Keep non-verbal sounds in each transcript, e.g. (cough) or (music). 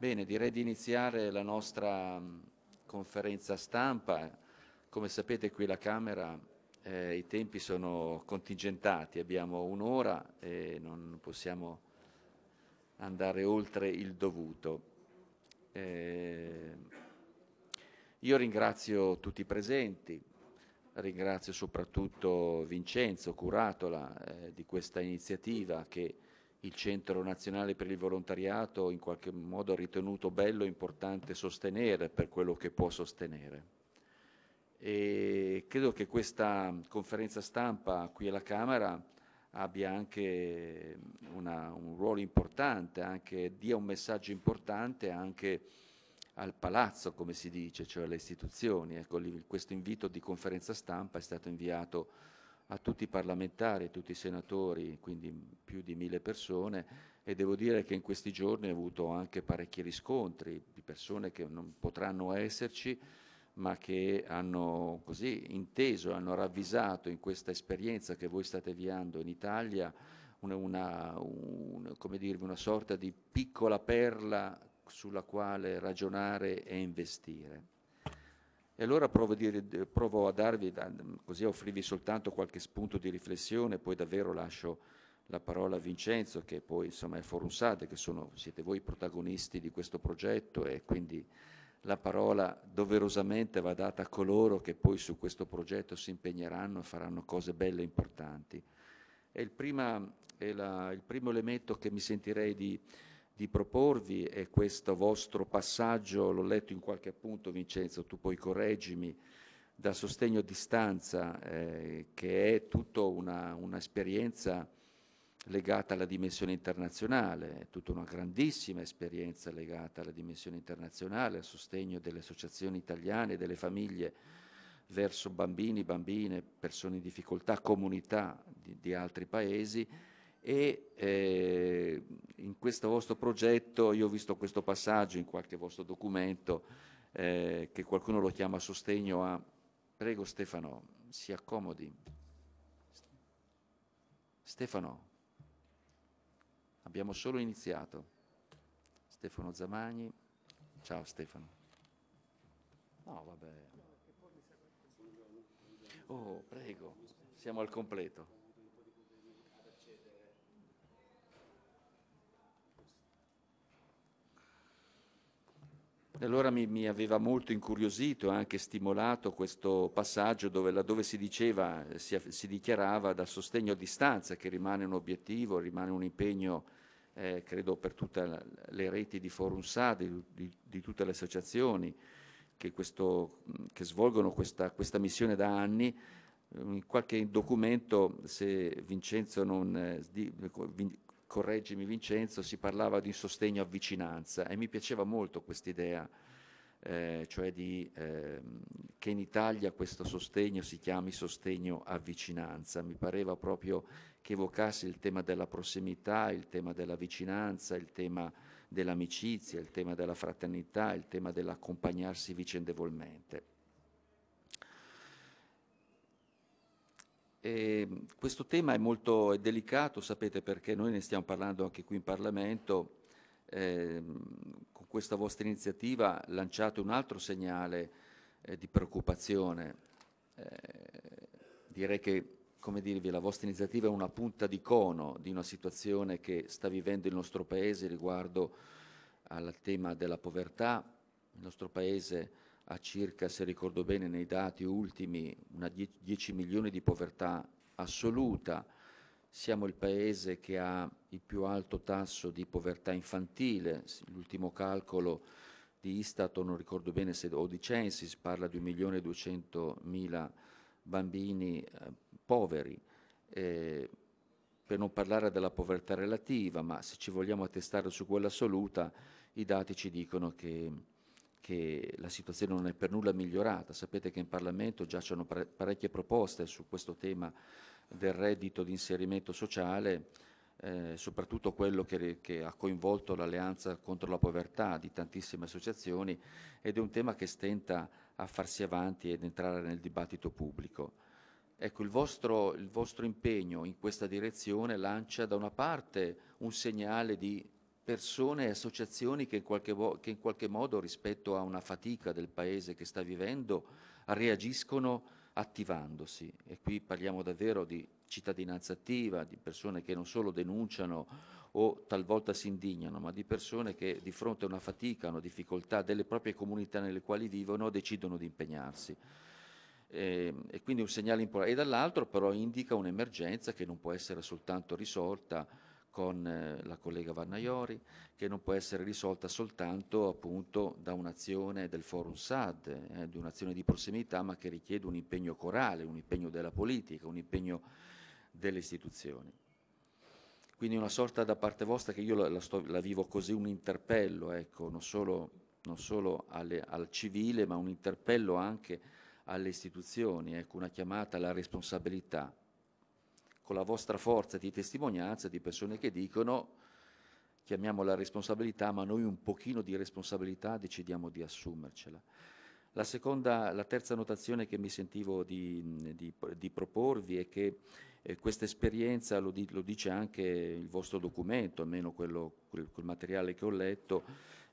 Bene, direi di iniziare la nostra mm, conferenza stampa. Come sapete qui la Camera eh, i tempi sono contingentati, abbiamo un'ora e non possiamo andare oltre il dovuto. Eh, io ringrazio tutti i presenti, ringrazio soprattutto Vincenzo Curatola eh, di questa iniziativa che il Centro Nazionale per il Volontariato in qualche modo ha ritenuto bello e importante sostenere per quello che può sostenere. E credo che questa conferenza stampa qui alla Camera abbia anche una, un ruolo importante, anche, dia un messaggio importante anche al palazzo, come si dice, cioè alle istituzioni. Ecco, questo invito di conferenza stampa è stato inviato a tutti i parlamentari, tutti i senatori, quindi più di mille persone e devo dire che in questi giorni ho avuto anche parecchi riscontri di persone che non potranno esserci ma che hanno così inteso, hanno ravvisato in questa esperienza che voi state avviando in Italia una, una, un, dirvi, una sorta di piccola perla sulla quale ragionare e investire. E allora provo, dire, provo a darvi, così a offrirvi soltanto qualche spunto di riflessione, poi davvero lascio la parola a Vincenzo, che poi insomma è Forum Sade, che sono, siete voi i protagonisti di questo progetto e quindi la parola doverosamente va data a coloro che poi su questo progetto si impegneranno e faranno cose belle e importanti. E il, prima, è la, il primo elemento che mi sentirei di, di proporvi e questo vostro passaggio, l'ho letto in qualche appunto Vincenzo, tu poi correggimi, da sostegno a distanza, eh, che è tutta un'esperienza legata alla dimensione internazionale, è tutta una grandissima esperienza legata alla dimensione internazionale, al sostegno delle associazioni italiane, delle famiglie verso bambini, bambine, persone in difficoltà, comunità di, di altri paesi e eh, in questo vostro progetto io ho visto questo passaggio in qualche vostro documento eh, che qualcuno lo chiama sostegno a prego Stefano si accomodi Stefano abbiamo solo iniziato Stefano Zamagni ciao Stefano no vabbè oh prego siamo al completo allora mi, mi, aveva molto incuriosito, e anche stimolato questo passaggio dove laddove si diceva, si, si dichiarava da sostegno a distanza, che rimane un obiettivo, rimane un impegno, eh, credo per tutte le reti di Forum SA, di, di, di tutte le associazioni che, questo, che svolgono questa, questa, missione da anni. In qualche documento, se Vincenzo non, eh, ecco, correggimi Vincenzo, si parlava di un sostegno a vicinanza e mi piaceva molto quest'idea, eh, cioè di, eh, che in Italia questo sostegno si chiami sostegno a vicinanza. Mi pareva proprio che evocasse il tema della prossimità, il tema della vicinanza, il tema dell'amicizia, il tema della fraternità, il tema dell'accompagnarsi vicendevolmente. E ehm, questo tema è molto è delicato, sapete perché noi ne stiamo parlando anche qui in Parlamento. Eh, con questa vostra iniziativa lanciate un altro segnale eh, di preoccupazione. Eh, direi che, come dirvi, la vostra iniziativa è una punta di cono di una situazione che sta vivendo il nostro Paese riguardo al tema della povertà. Il nostro Paese a circa, se ricordo bene, nei dati ultimi una 10 milioni di povertà assoluta, siamo il paese che ha il più alto tasso di povertà infantile, l'ultimo calcolo di Istat, non ricordo bene se o di Censis, parla di 1.200.000 bambini eh, poveri. Eh, per non parlare della povertà relativa, ma se ci vogliamo attestare su quella assoluta, i dati ci dicono che che la situazione non è per nulla migliorata. Sapete che in Parlamento già giacciono parecchie proposte su questo tema del reddito di inserimento sociale, eh, soprattutto quello che, che ha coinvolto l'alleanza contro la povertà di tantissime associazioni ed è un tema che stenta a farsi avanti ed entrare nel dibattito pubblico. Ecco, il vostro, il vostro impegno in questa direzione lancia da una parte un segnale di persone e associazioni che in, qualche, che in qualche modo rispetto a una fatica del paese che sta vivendo reagiscono attivandosi e qui parliamo davvero di cittadinanza attiva, di persone che non solo denunciano o talvolta si indignano, ma di persone che di fronte a una fatica, a una difficoltà delle proprie comunità nelle quali vivono decidono di impegnarsi. E, ehm, e quindi un segnale importante. E dall'altro però indica un'emergenza che non può essere soltanto risolta con eh, la collega Vannaiori, che non può essere risolta soltanto appunto, da un'azione del Forum SAD, eh, di un'azione di prossimità, ma che richiede un impegno corale, un impegno della politica, un impegno delle istituzioni. Quindi una sorta da parte vostra che io la, la, sto, la vivo così, un interpello, ecco, non solo, non solo alle, al civile, ma un interpello anche alle istituzioni, ecco, una chiamata alla responsabilità con la vostra forza di testimonianza di persone che dicono chiamiamola responsabilità, ma noi un pochino di responsabilità decidiamo di assumercela. La, seconda, la terza notazione che mi sentivo di, di, di proporvi è che eh, questa esperienza, lo, di, lo, dice anche il vostro documento, almeno quello, quel, quel materiale che ho letto,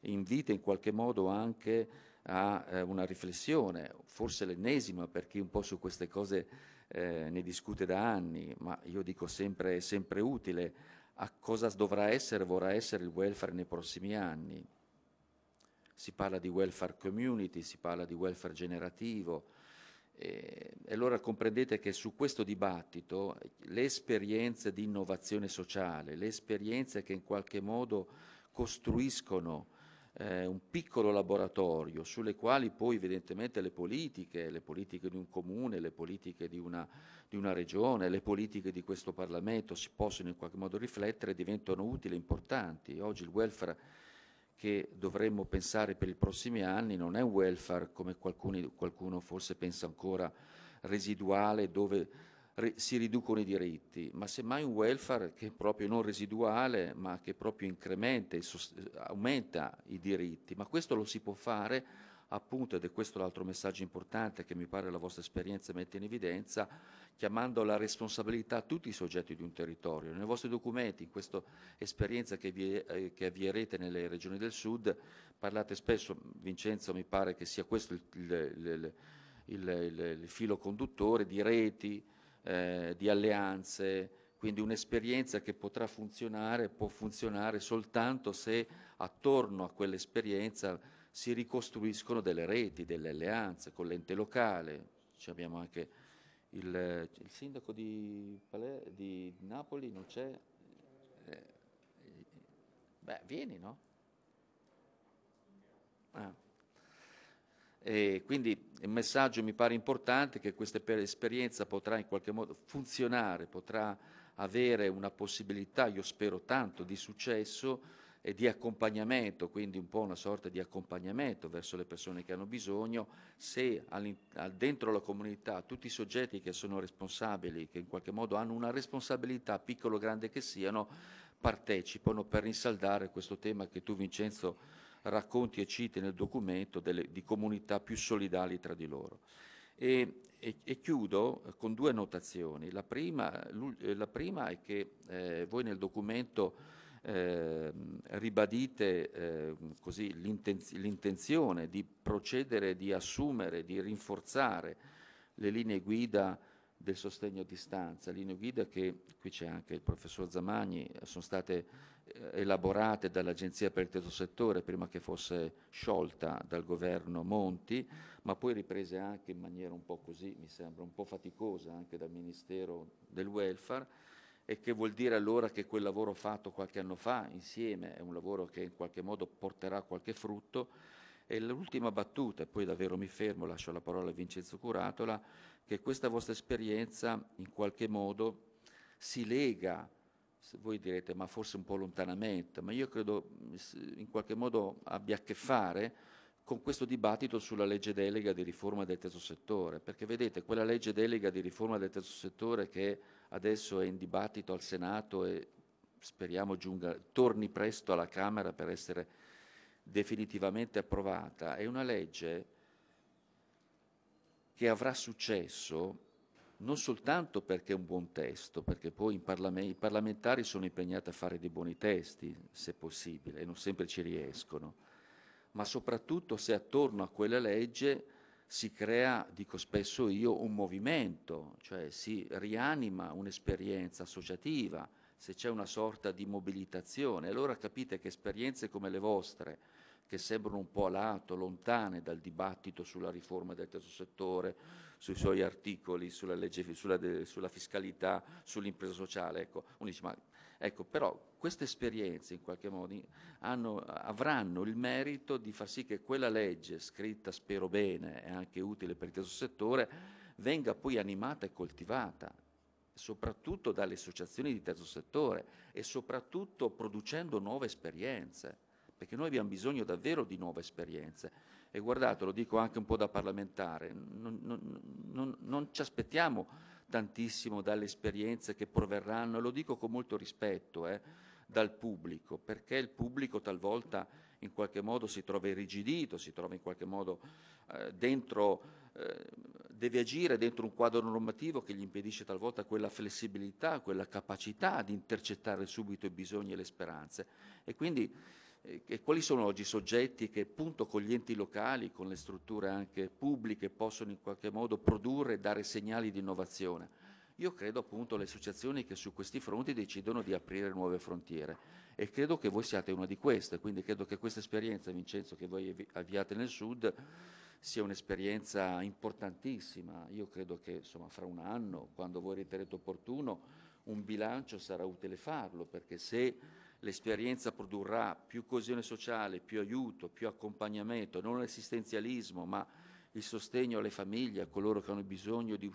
invita in qualche modo anche a eh, una riflessione, forse l'ennesima, per chi un po' su queste cose eh, ne discute da anni, ma io dico sempre, è sempre utile, a cosa dovrà essere, vorrà essere il welfare nei prossimi anni. Si parla di welfare community, si parla di welfare generativo, eh, e allora comprendete che su questo dibattito le esperienze di innovazione sociale, le esperienze che in qualche modo costruiscono eh, un piccolo laboratorio sulle quali poi evidentemente le politiche, le politiche di un comune, le politiche di una, di una regione, le politiche di questo Parlamento si possono in qualche modo riflettere e diventano utili e importanti. Oggi il welfare che dovremmo pensare per i prossimi anni non è un welfare come qualcuno, qualcuno forse pensa ancora residuale dove si riducono i diritti, ma semmai un welfare che è proprio non residuale, ma che proprio incrementa, e aumenta i diritti. Ma questo lo si può fare appunto, ed è questo l'altro messaggio importante che mi pare la vostra esperienza mette in evidenza, chiamando alla responsabilità tutti i soggetti di un territorio. Nei vostri documenti, in questa esperienza che, vi, eh, che avvierete nelle regioni del sud, parlate spesso, Vincenzo, mi pare che sia questo il, il, il, il filo conduttore di reti, eh, di alleanze, quindi un'esperienza che potrà funzionare, può funzionare soltanto se attorno a quell'esperienza si ricostruiscono delle reti, delle alleanze con l'ente locale. Ci abbiamo anche il, il sindaco di, Palè, di, Napoli, non c'è? Eh, beh, vieni, no? Ah. quindi il messaggio mi pare importante che questa esperienza potrà in qualche modo funzionare, potrà avere una possibilità, io spero tanto, di successo e di accompagnamento, quindi un po' una sorta di accompagnamento verso le persone che hanno bisogno, se dentro la comunità tutti i soggetti che sono responsabili, che in qualche modo hanno una responsabilità, piccolo o grande che siano, partecipano per rinsaldare questo tema che tu Vincenzo racconti e citi nel documento delle, di comunità più solidali tra di loro. E, e, e chiudo eh, con due notazioni. La prima, eh, la prima è che eh, voi nel documento eh, ribadite eh, l'intenzione di procedere, di assumere, di rinforzare le linee guida del sostegno a distanza, linee guida che, qui c'è anche il professor Zamagni, sono state eh, elaborate dall'Agenzia per il Terzo Settore prima che fosse sciolta dal governo Monti, ma poi riprese anche in maniera un po' così, mi sembra, un po' faticosa anche dal Ministero del Welfare e che vuol dire allora che quel lavoro fatto qualche anno fa insieme è un lavoro che in qualche modo porterà qualche frutto. E l'ultima battuta, e poi davvero mi fermo, lascio la parola a Vincenzo Curatola, che questa vostra esperienza in qualche modo si lega voi direte ma forse un po' lontanamente, ma io credo in qualche modo abbia a che fare con questo dibattito sulla legge delega di riforma del terzo settore, perché vedete quella legge delega di riforma del terzo settore che adesso è in dibattito al Senato e speriamo giunga, torni presto alla Camera per essere definitivamente approvata, è una legge che avrà successo non soltanto perché è un buon testo, perché poi parlament- i parlamentari sono impegnati a fare dei buoni testi, se possibile, e non sempre ci riescono, ma soprattutto se attorno a quella legge si crea, dico spesso io, un movimento, cioè si rianima un'esperienza associativa, se c'è una sorta di mobilitazione. Allora capite che esperienze come le vostre, che sembrano un po' a lato, lontane dal dibattito sulla riforma del terzo settore, sui suoi articoli, sulla legge, sulla, de, sulla fiscalità, sull'impresa sociale. Ecco, dice, ma, ecco, però queste esperienze in qualche modo hanno, avranno il merito di far sì che quella legge, scritta spero bene e anche utile per il terzo settore, venga poi animata e coltivata soprattutto dalle associazioni di terzo settore e soprattutto producendo nuove esperienze, perché noi abbiamo bisogno davvero di nuove esperienze e guardate, lo dico anche un po' da parlamentare, non, non, non, non ci aspettiamo tantissimo dalle esperienze che proverranno, lo dico con molto rispetto, eh, dal pubblico, perché il pubblico talvolta in qualche modo si trova irrigidito, si trova in qualche modo eh, dentro, eh, deve agire dentro un quadro normativo che gli impedisce talvolta quella flessibilità, quella capacità di intercettare subito i bisogni e le speranze. E quindi eh, e quali sono oggi i soggetti che appunto con gli enti locali, con le strutture anche pubbliche possono in qualche modo produrre e dare segnali di innovazione? Io credo appunto alle associazioni che su questi fronti decidono di aprire nuove frontiere e credo che voi siate una di queste, quindi credo che questa esperienza, Vincenzo, che voi avviate nel Sud sia un'esperienza importantissima. Io credo che insomma, fra un anno, quando voi riterrete opportuno, un bilancio sarà utile farlo, perché se l'esperienza produrrà più coesione sociale, più aiuto, più accompagnamento, non l'assistenzialismo, ma il sostegno alle famiglie, a coloro che hanno bisogno di,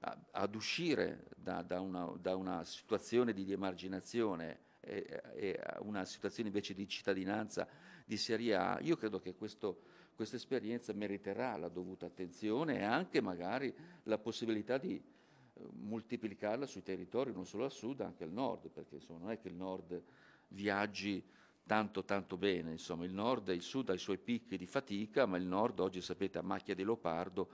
a, ad uscire da, da, una, da, una, situazione di emarginazione e, e una situazione invece di cittadinanza di serie A. Io credo che questo, questa esperienza meriterà la dovuta attenzione e anche magari la possibilità di, eh, moltiplicarla sui territori, non solo al sud, anche al nord, perché insomma, non è che il nord viaggi tanto tanto bene, insomma il nord e il sud ha i suoi picchi di fatica, ma il nord oggi sapete a macchia di leopardo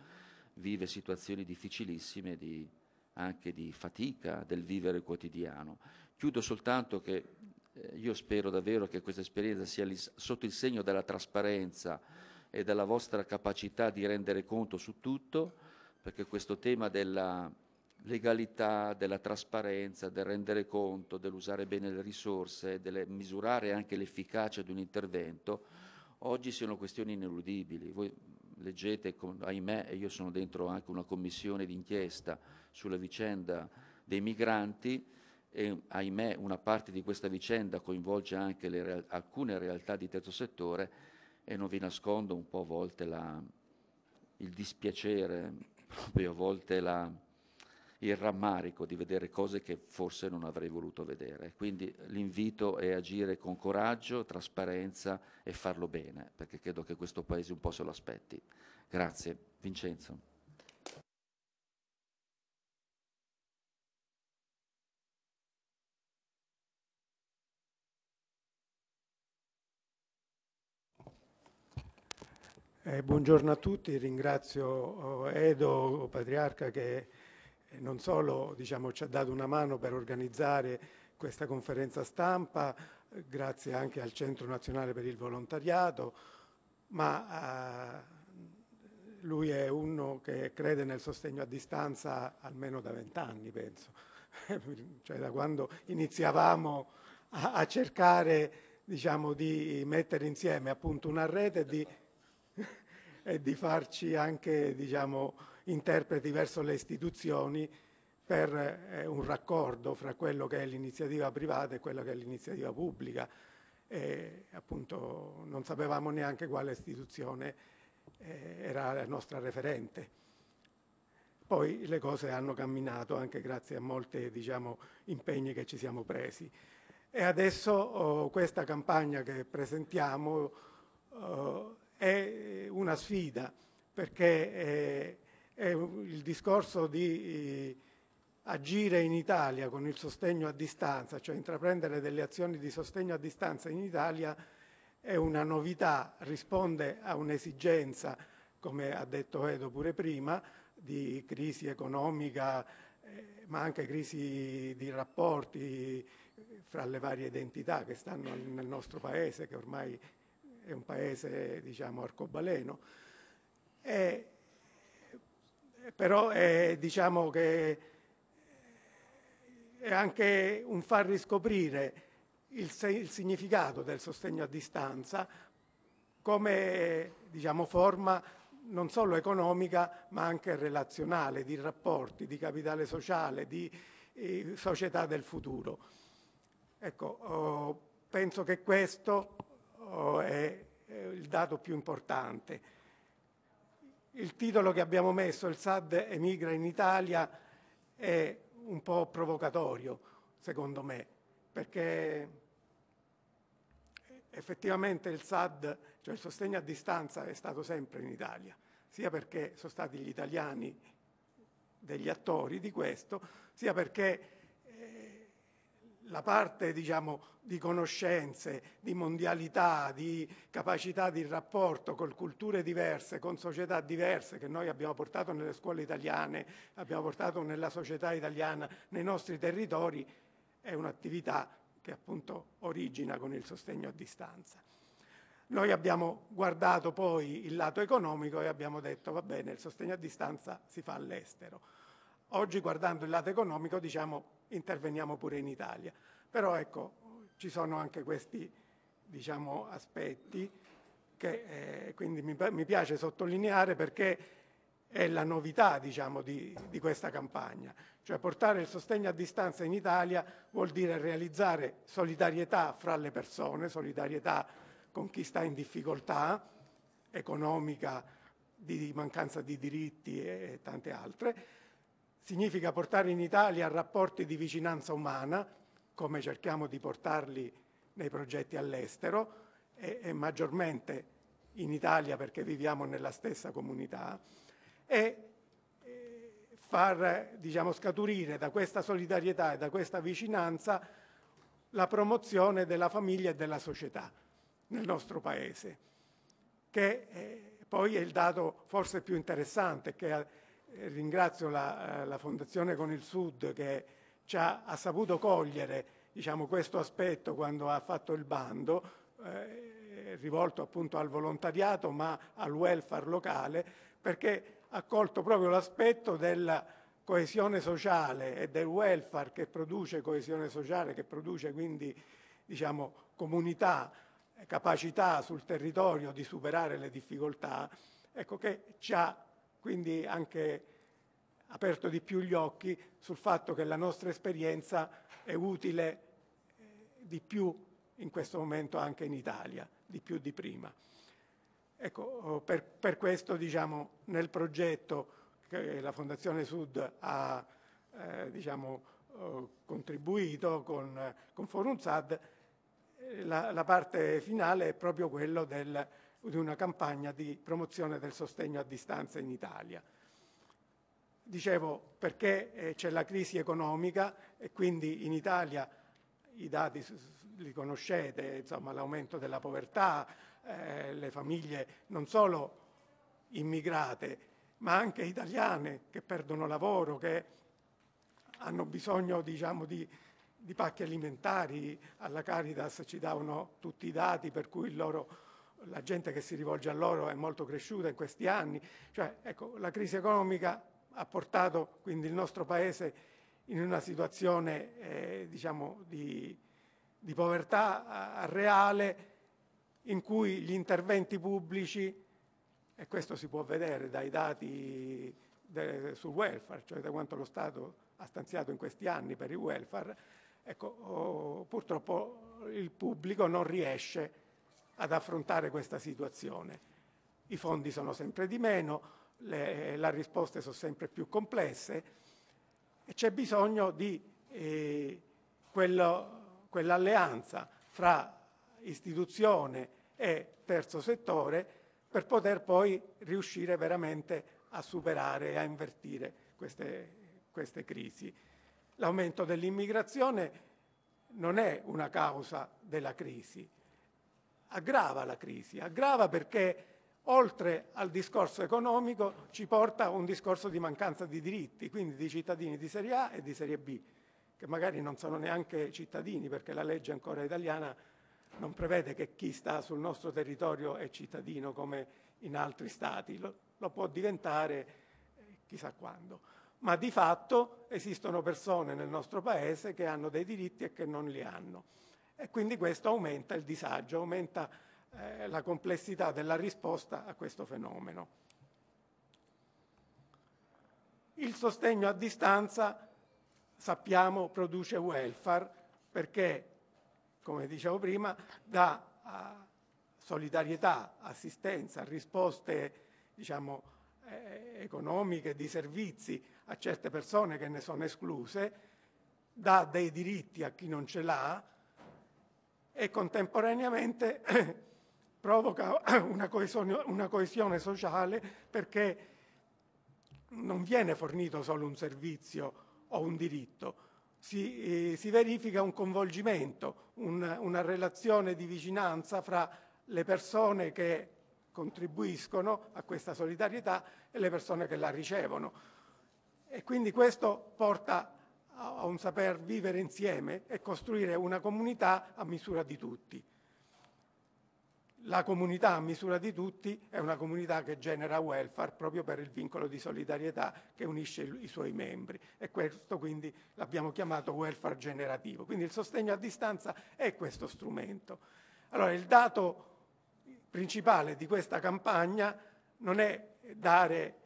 vive situazioni difficilissime di, anche di fatica del vivere quotidiano. Chiudo soltanto che eh, io spero davvero che questa esperienza sia lì, sotto il segno della trasparenza e della vostra capacità di rendere conto su tutto, perché questo tema della legalità, della trasparenza, del rendere conto, dell'usare bene le risorse, del misurare anche l'efficacia di un intervento, oggi siano questioni ineludibili. Voi leggete, ahimè, e io sono dentro anche una commissione d'inchiesta sulla vicenda dei migranti e ahimè una parte di questa vicenda coinvolge anche real alcune realtà di terzo settore e non vi nascondo un po' a volte la, il dispiacere, proprio a volte la, il rammarico di vedere cose che forse non avrei voluto vedere. Quindi l'invito è agire con coraggio, trasparenza e farlo bene, perché credo che questo Paese un po' se lo aspetti. Grazie. Vincenzo. Eh, buongiorno a tutti, ringrazio oh, Edo Patriarca che non solo diciamo, ci ha dato una mano per organizzare questa conferenza stampa, grazie anche al Centro Nazionale per il Volontariato, ma eh, lui è uno che crede nel sostegno a distanza almeno da vent'anni, penso, (laughs) cioè da quando iniziavamo a, a cercare diciamo, di mettere insieme appunto una rete e di, (laughs) e di farci anche diciamo, interpreti verso le istituzioni per eh, un raccordo fra quello che è l'iniziativa privata e quello che è l'iniziativa pubblica. E, appunto non sapevamo neanche quale istituzione eh, era la nostra referente. Poi le cose hanno camminato anche grazie a molti diciamo, impegni che ci siamo presi. E adesso oh, questa campagna che presentiamo oh, è una sfida perché eh, è il discorso di eh, agire in Italia con il sostegno a distanza, cioè intraprendere delle azioni di sostegno a distanza in Italia è una novità, risponde a un'esigenza, come ha detto Edo pure prima, di crisi economica, eh, ma anche crisi di rapporti eh, fra le varie identità che stanno nel nostro paese, che ormai è un paese diciamo arcobaleno. E però è, diciamo che eh, è anche un far riscoprire il, il significato del sostegno a distanza come diciamo, forma non solo economica ma anche relazionale, di rapporti, di capitale sociale, di eh, società del futuro. Ecco, oh, penso che questo oh, è, è il dato più importante. Il titolo che abbiamo messo, il SAD emigra in Italia, è un po' provocatorio, secondo me, perché effettivamente il SAD, cioè il sostegno a distanza, è stato sempre in Italia, sia perché sono stati gli italiani degli attori di questo, sia perché la parte diciamo, di conoscenze, di mondialità, di capacità di rapporto con culture diverse, con società diverse che noi abbiamo portato nelle scuole italiane, abbiamo portato nella società italiana, nei nostri territori, è un'attività che appunto origina con il sostegno a distanza. Noi abbiamo guardato poi il lato economico e abbiamo detto va bene, il sostegno a distanza si fa all'estero. Oggi guardando il lato economico diciamo interveniamo pure in Italia. Però ecco, ci sono anche questi diciamo, aspetti che eh, quindi mi, mi, piace sottolineare perché è la novità diciamo, di, di questa campagna. Cioè portare il sostegno a distanza in Italia vuol dire realizzare solidarietà fra le persone, solidarietà con chi sta in difficoltà economica, di mancanza di diritti e tante altre, significa portare in Italia rapporti di vicinanza umana, come cerchiamo di portarli nei progetti all'estero e, e maggiormente in Italia perché viviamo nella stessa comunità, e eh, far diciamo, scaturire da questa solidarietà e da questa vicinanza la promozione della famiglia e della società nel nostro Paese, che eh, poi è il dato forse più interessante, che eh, eh, ringrazio la, eh, la, Fondazione con il Sud che ha, ha saputo cogliere diciamo, questo aspetto quando ha fatto il bando, eh, eh, rivolto appunto al volontariato ma al welfare locale, perché ha colto proprio l'aspetto della coesione sociale e del welfare che produce coesione sociale, che produce quindi diciamo, comunità, capacità sul territorio di superare le difficoltà, ecco che ci ha quindi anche aperto di più gli occhi sul fatto che la nostra esperienza è utile eh, di più in questo momento anche in Italia, di più di prima. Ecco, oh, per, per questo diciamo, nel progetto che la Fondazione Sud ha eh, diciamo, oh, contribuito con, con Forum SAD, eh, la, la, parte finale è proprio quella del di una campagna di promozione del sostegno a distanza in Italia. Dicevo perché eh, c'è la crisi economica e quindi in Italia i dati li conoscete, insomma l'aumento della povertà, eh, le famiglie non solo immigrate ma anche italiane che perdono lavoro, che hanno bisogno diciamo, di, di pacchi alimentari, alla Caritas ci davano tutti i dati per cui il loro la gente che si rivolge a loro è molto cresciuta in questi anni, cioè ecco, la crisi economica ha portato quindi il nostro Paese in una situazione eh, diciamo di, di povertà reale in cui gli interventi pubblici, e questo si può vedere dai dati de, sul welfare, cioè da quanto lo Stato ha stanziato in questi anni per il welfare, ecco, oh, purtroppo il pubblico non riesce a ad affrontare questa situazione. I fondi sono sempre di meno, le, le risposte sono sempre più complesse e c'è bisogno di eh, quell'alleanza fra istituzione e terzo settore per poter poi riuscire veramente a superare e a invertire queste, queste crisi. L'aumento dell'immigrazione non è una causa della crisi, aggrava la crisi, aggrava perché oltre al discorso economico ci porta un discorso di mancanza di diritti, quindi di cittadini di serie A e di serie B, che magari non sono neanche cittadini perché la legge ancora italiana non prevede che chi sta sul nostro territorio è cittadino come in altri stati, lo, lo può diventare eh, chissà quando. Ma di fatto esistono persone nel nostro paese che hanno dei diritti e che non li hanno e quindi questo aumenta il disagio, aumenta eh, la complessità della risposta a questo fenomeno. Il sostegno a distanza, sappiamo, produce welfare perché, come dicevo prima, dà a eh, solidarietà, assistenza, risposte diciamo, eh, economiche, di servizi a certe persone che ne sono escluse, dà dei diritti a chi non ce l'ha, e contemporaneamente (clears throat) provoca (clears throat) una coesione, una coesione sociale perché non viene fornito solo un servizio o un diritto, si, eh, si verifica un coinvolgimento, un, una relazione di vicinanza fra le persone che contribuiscono a questa solidarietà e le persone che la ricevono. E quindi questo porta a un saper vivere insieme e costruire una comunità a misura di tutti. La comunità a misura di tutti è una comunità che genera welfare proprio per il vincolo di solidarietà che unisce i suoi membri e questo quindi l'abbiamo chiamato welfare generativo. Quindi il sostegno a distanza è questo strumento. Allora il dato principale di questa campagna non è dare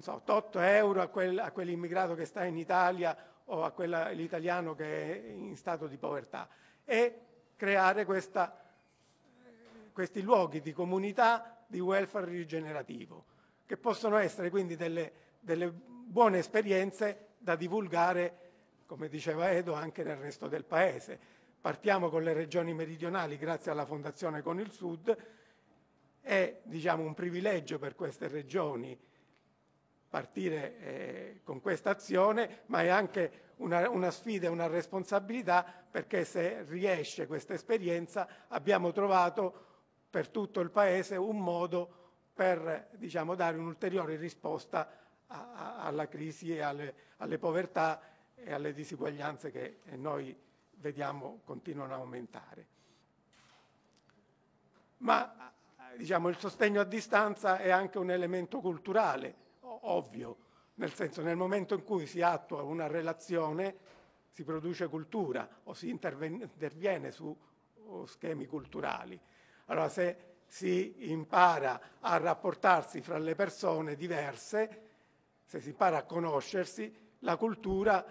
so, 8 euro a, quel, a quell'immigrato che sta in Italia o a quell'italiano che è in stato di povertà e creare questa, questi luoghi di comunità di welfare rigenerativo, che possono essere quindi delle, delle buone esperienze da divulgare, come diceva Edo, anche nel resto del Paese. Partiamo con le regioni meridionali grazie alla Fondazione con il Sud, è diciamo, un privilegio per queste regioni partire eh, con questa azione, ma è anche una, una sfida e una responsabilità perché se riesce questa esperienza abbiamo trovato per tutto il Paese un modo per diciamo, dare un'ulteriore risposta a, a, alla crisi e alle, alle, povertà e alle disuguaglianze che eh, noi vediamo continuano a aumentare. Ma diciamo, il sostegno a distanza è anche un elemento culturale ovvio, nel senso nel momento in cui si attua una relazione si produce cultura o si interviene su uh, schemi culturali. Allora se si impara a rapportarsi fra le persone diverse, se si impara a conoscersi, la cultura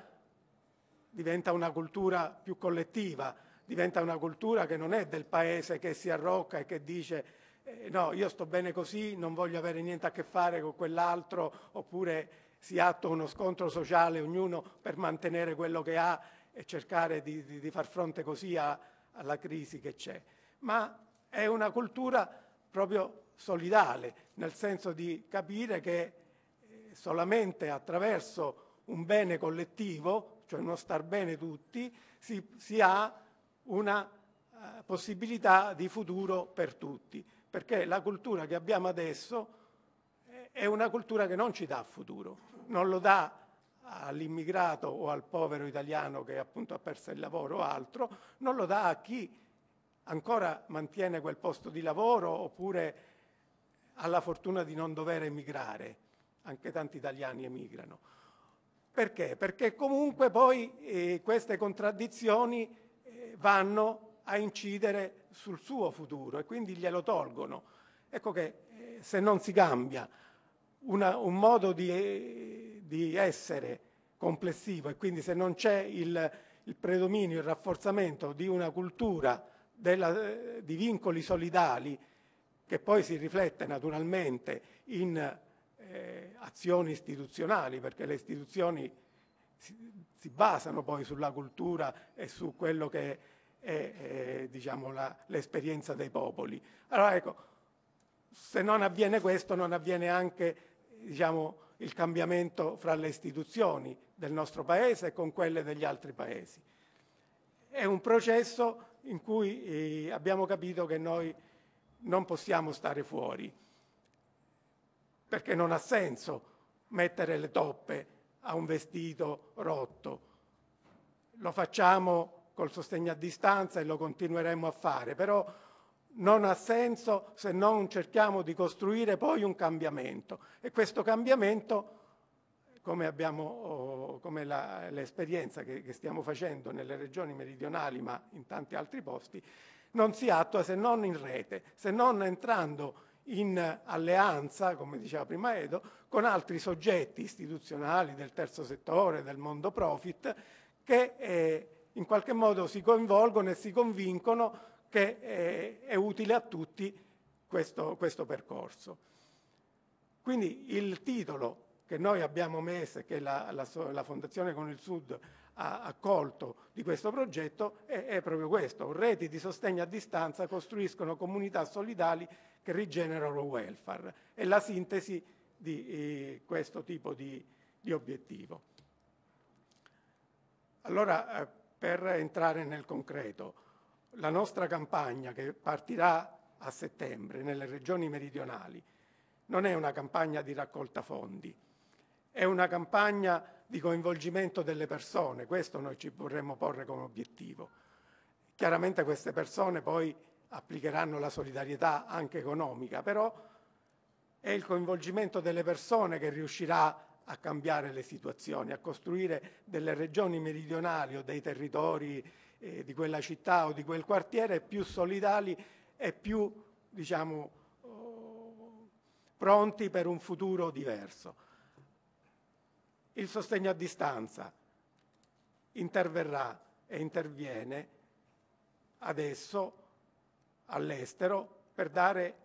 diventa una cultura più collettiva, diventa una cultura che non è del paese che si arrocca e che dice eh, no, io sto bene così, non voglio avere niente a che fare con quell'altro, oppure si attua uno scontro sociale, ognuno per mantenere quello che ha e cercare di, di, di far fronte così a, alla crisi che c'è. Ma è una cultura proprio solidale, nel senso di capire che eh, solamente attraverso un bene collettivo, cioè uno star bene tutti, si, si ha una eh, possibilità di futuro per tutti perché la cultura che abbiamo adesso è una cultura che non ci dà futuro, non lo dà all'immigrato o al povero italiano che appunto ha perso il lavoro o altro, non lo dà a chi ancora mantiene quel posto di lavoro oppure ha la fortuna di non dover emigrare, anche tanti italiani emigrano. Perché? Perché comunque poi eh, queste contraddizioni eh, vanno a incidere sul suo futuro e quindi glielo tolgono. Ecco che eh, se non si cambia una, un modo di, eh, di, essere complessivo e quindi se non c'è il, il predominio, il rafforzamento di una cultura della, eh, di vincoli solidali che poi si riflette naturalmente in eh, azioni istituzionali, perché le istituzioni si, si, basano poi sulla cultura e su quello che e, diciamo, la, l'esperienza dei popoli. Allora ecco, se non avviene questo non avviene anche diciamo, il cambiamento fra le istituzioni del nostro Paese e con quelle degli altri Paesi. È un processo in cui eh, abbiamo capito che noi non possiamo stare fuori, perché non ha senso mettere le toppe a un vestito rotto. Lo facciamo col sostegno a distanza e lo continueremo a fare, però non ha senso se non cerchiamo di costruire poi un cambiamento e questo cambiamento, come, abbiamo, oh, come la, l'esperienza che, che stiamo facendo nelle regioni meridionali ma in tanti altri posti, non si attua se non in rete, se non entrando in alleanza, come diceva prima Edo, con altri soggetti istituzionali del terzo settore, del mondo profit, che eh, in qualche modo si coinvolgono e si convincono che è, eh, è utile a tutti questo, questo, percorso. Quindi il titolo che noi abbiamo messo e che la, la, la, Fondazione con il Sud ha accolto di questo progetto è, è proprio questo, reti di sostegno a distanza costruiscono comunità solidali che rigenerano welfare. È la sintesi di eh, questo tipo di, di obiettivo. Allora, eh, per entrare nel concreto. La nostra campagna che partirà a settembre nelle regioni meridionali non è una campagna di raccolta fondi, è una campagna di coinvolgimento delle persone, questo noi ci vorremmo porre come obiettivo. Chiaramente queste persone poi applicheranno la solidarietà anche economica, però è il coinvolgimento delle persone che riuscirà a a cambiare le situazioni, a costruire delle regioni meridionali o dei territori eh, di quella città o di quel quartiere più solidali e più diciamo, oh, pronti per un futuro diverso. Il sostegno a distanza interverrà e interviene adesso all'estero per dare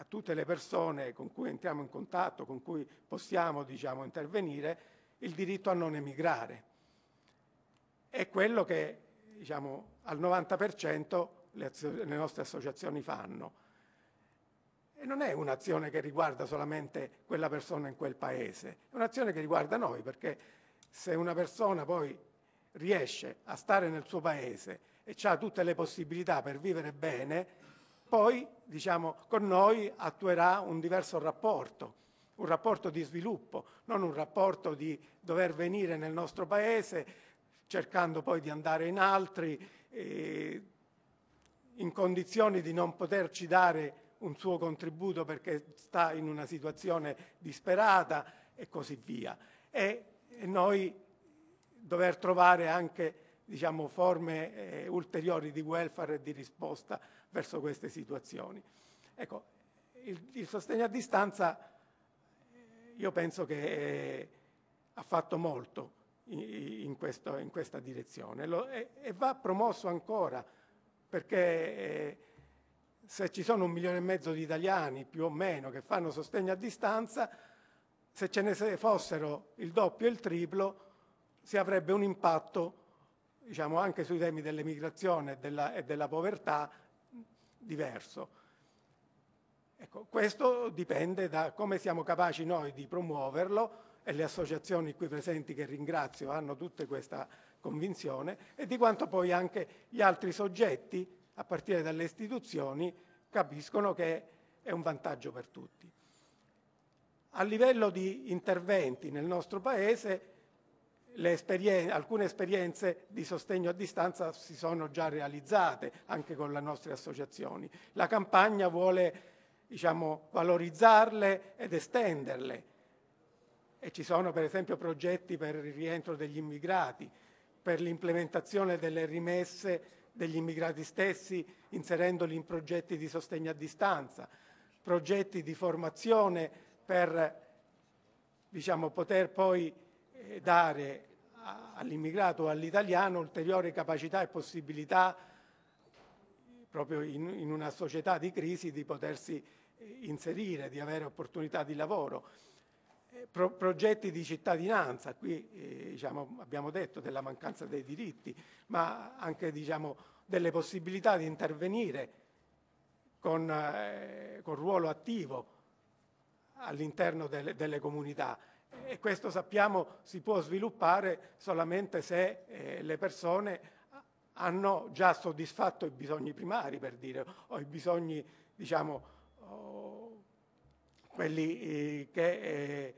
a tutte le persone con cui entriamo in contatto, con cui possiamo diciamo, intervenire, il diritto a non emigrare. È quello che diciamo, al 90% le, le nostre associazioni fanno. E non è un'azione che riguarda solamente quella persona in quel paese, è un'azione che riguarda noi, perché se una persona poi riesce a stare nel suo paese e ha tutte le possibilità per vivere bene, poi diciamo, con noi attuerà un diverso rapporto, un rapporto di sviluppo, non un rapporto di dover venire nel nostro paese cercando poi di andare in altri, eh, in condizioni di non poterci dare un suo contributo perché sta in una situazione disperata e così via. E, e noi dover trovare anche diciamo, forme eh, ulteriori di welfare e di risposta verso queste situazioni. Ecco, il, il sostegno a distanza eh, io penso che eh, ha fatto molto in, in, questo, in questa direzione Lo, e, e, va promosso ancora perché eh, se ci sono un milione e mezzo di italiani più o meno che fanno sostegno a distanza, se ce ne fossero il doppio e il triplo si avrebbe un impatto diciamo, anche sui temi dell'emigrazione e, e della povertà diverso. Ecco, questo dipende da come siamo capaci noi di promuoverlo e le associazioni qui presenti che ringrazio hanno tutta questa convinzione e di quanto poi anche gli altri soggetti, a partire dalle istituzioni, capiscono che è un vantaggio per tutti. A livello di interventi nel nostro Paese Esperienze, alcune esperienze di sostegno a distanza si sono già realizzate anche con le nostre associazioni. La campagna vuole diciamo, valorizzarle ed estenderle e ci sono per esempio progetti per il rientro degli immigrati, per l'implementazione delle rimesse degli immigrati stessi inserendoli in progetti di sostegno a distanza, progetti di formazione per diciamo, poter poi dare all'immigrato o all'italiano ulteriori capacità e possibilità proprio in, in, una società di crisi di potersi eh, inserire, di avere opportunità di lavoro. Eh, pro, progetti di cittadinanza, qui eh, diciamo, abbiamo detto della mancanza dei diritti, ma anche diciamo, delle possibilità di intervenire con, eh, con ruolo attivo all'interno delle, delle comunità e questo sappiamo si può sviluppare solamente se eh, le persone hanno già soddisfatto i bisogni primari, per dire, o i bisogni, diciamo, quelli eh, che eh,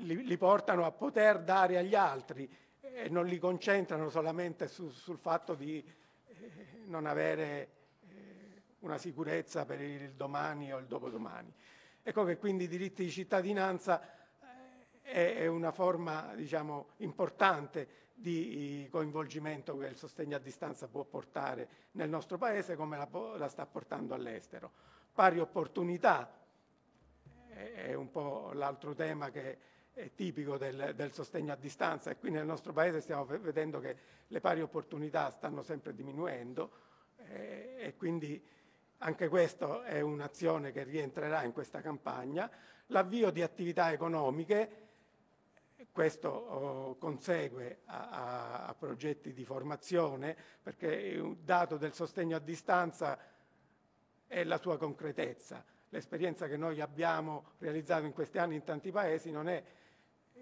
li, li, portano a poter dare agli altri e non li concentrano solamente su, sul fatto di eh, non avere eh, una sicurezza per il domani o il dopodomani. Ecco che quindi i diritti di cittadinanza è una forma diciamo, importante di eh, coinvolgimento che il sostegno a distanza può portare nel nostro Paese come la, la sta portando all'estero. Pari opportunità è un po' l'altro tema che è tipico del, del, sostegno a distanza e qui nel nostro Paese stiamo vedendo che le pari opportunità stanno sempre diminuendo eh, e quindi anche questa è un'azione che rientrerà in questa campagna. L'avvio di attività economiche questo oh, consegue a, a, progetti di formazione perché il dato del sostegno a distanza è la sua concretezza. L'esperienza che noi abbiamo realizzato in questi anni in tanti paesi non è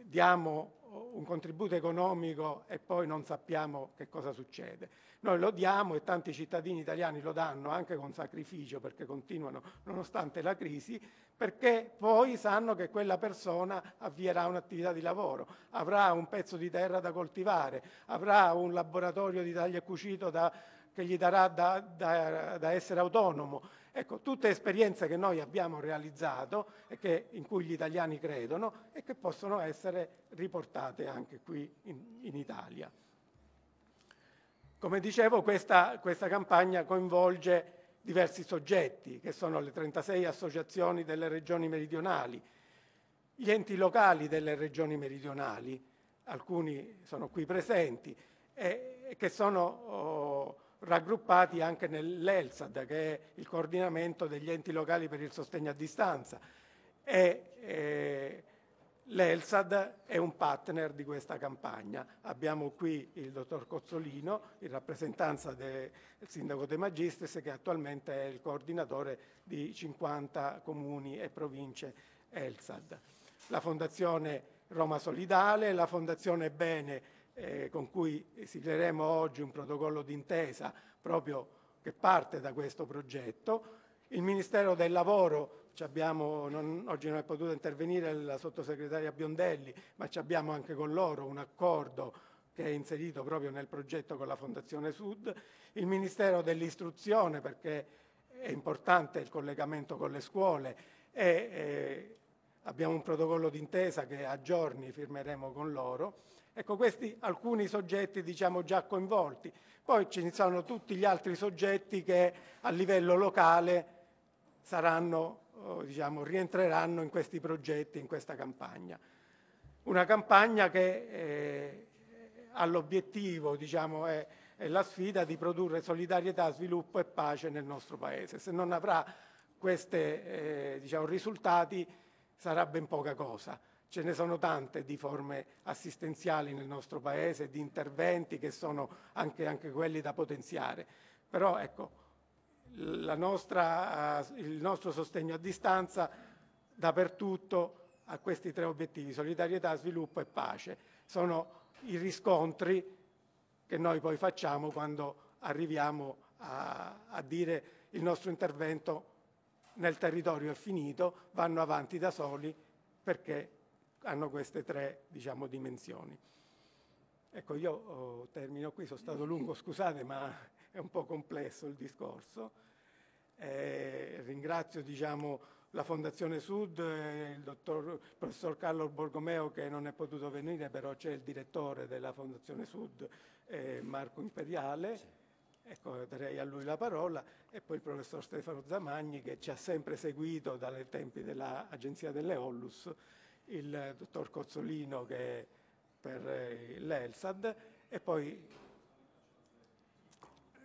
diamo uh, un contributo economico e poi non sappiamo che cosa succede. Noi lo diamo e tanti cittadini italiani lo danno anche con sacrificio perché continuano nonostante la crisi, perché poi sanno che quella persona avvierà un'attività di lavoro, avrà un pezzo di terra da coltivare, avrà un laboratorio di taglio e cucito da, che gli darà da, da, da essere autonomo Ecco, tutte esperienze che noi abbiamo realizzato e che, in cui gli italiani credono e che possono essere riportate anche qui in, in Italia. Come dicevo, questa, questa campagna coinvolge diversi soggetti, che sono le 36 associazioni delle regioni meridionali, gli enti locali delle regioni meridionali, alcuni sono qui presenti, e, e che sono oh, raggruppati anche nell'ELSAD, che è il coordinamento degli enti locali per il sostegno a distanza. E, eh, L'ELSAD è un partner di questa campagna. Abbiamo qui il dottor Cozzolino, in rappresentanza del sindaco De Magistris, che attualmente è il coordinatore di 50 comuni e province ELSAD. La Fondazione Roma Solidale, la Fondazione Bene eh, con cui sigleremo oggi un protocollo d'intesa proprio che parte da questo progetto. Il Ministero del Lavoro, abbiamo, non, oggi non è potuta intervenire la sottosegretaria Biondelli, ma abbiamo anche con loro un accordo che è inserito proprio nel progetto con la Fondazione Sud, il Ministero dell'Istruzione perché è importante il collegamento con le scuole e eh, abbiamo un protocollo d'intesa che a giorni firmeremo con loro Ecco, questi alcuni soggetti diciamo, già coinvolti. Poi ci sono tutti gli altri soggetti che a livello locale saranno, oh, diciamo, rientreranno in questi progetti, in questa campagna. Una campagna che eh, ha l'obiettivo, diciamo, è, è la sfida di produrre solidarietà, sviluppo e pace nel nostro Paese. Se non avrà questi eh, diciamo, risultati sarà ben poca cosa ce ne sono tante di forme assistenziali nel nostro Paese, di interventi che sono anche, anche quelli da potenziare, però ecco, nostra, il nostro sostegno a distanza dappertutto a questi tre obiettivi, solidarietà, sviluppo e pace, sono i riscontri che noi poi facciamo quando arriviamo a, a dire il nostro intervento nel territorio è finito, vanno avanti da soli perché hanno queste tre diciamo, dimensioni. Ecco, io oh, termino qui, sono stato lungo, scusate, ma è un po' complesso il discorso. Eh, ringrazio diciamo, la Fondazione Sud, eh, il, dottor, il professor Carlo Borgomeo che non è potuto venire, però c'è il direttore della Fondazione Sud, eh, Marco Imperiale. Ecco, darei a lui la parola e poi il professor Stefano Zamagni che ci ha sempre seguito dai tempi dell'Agenzia delle Ollus il dottor Cozzolino che è per eh, l'Elsad e poi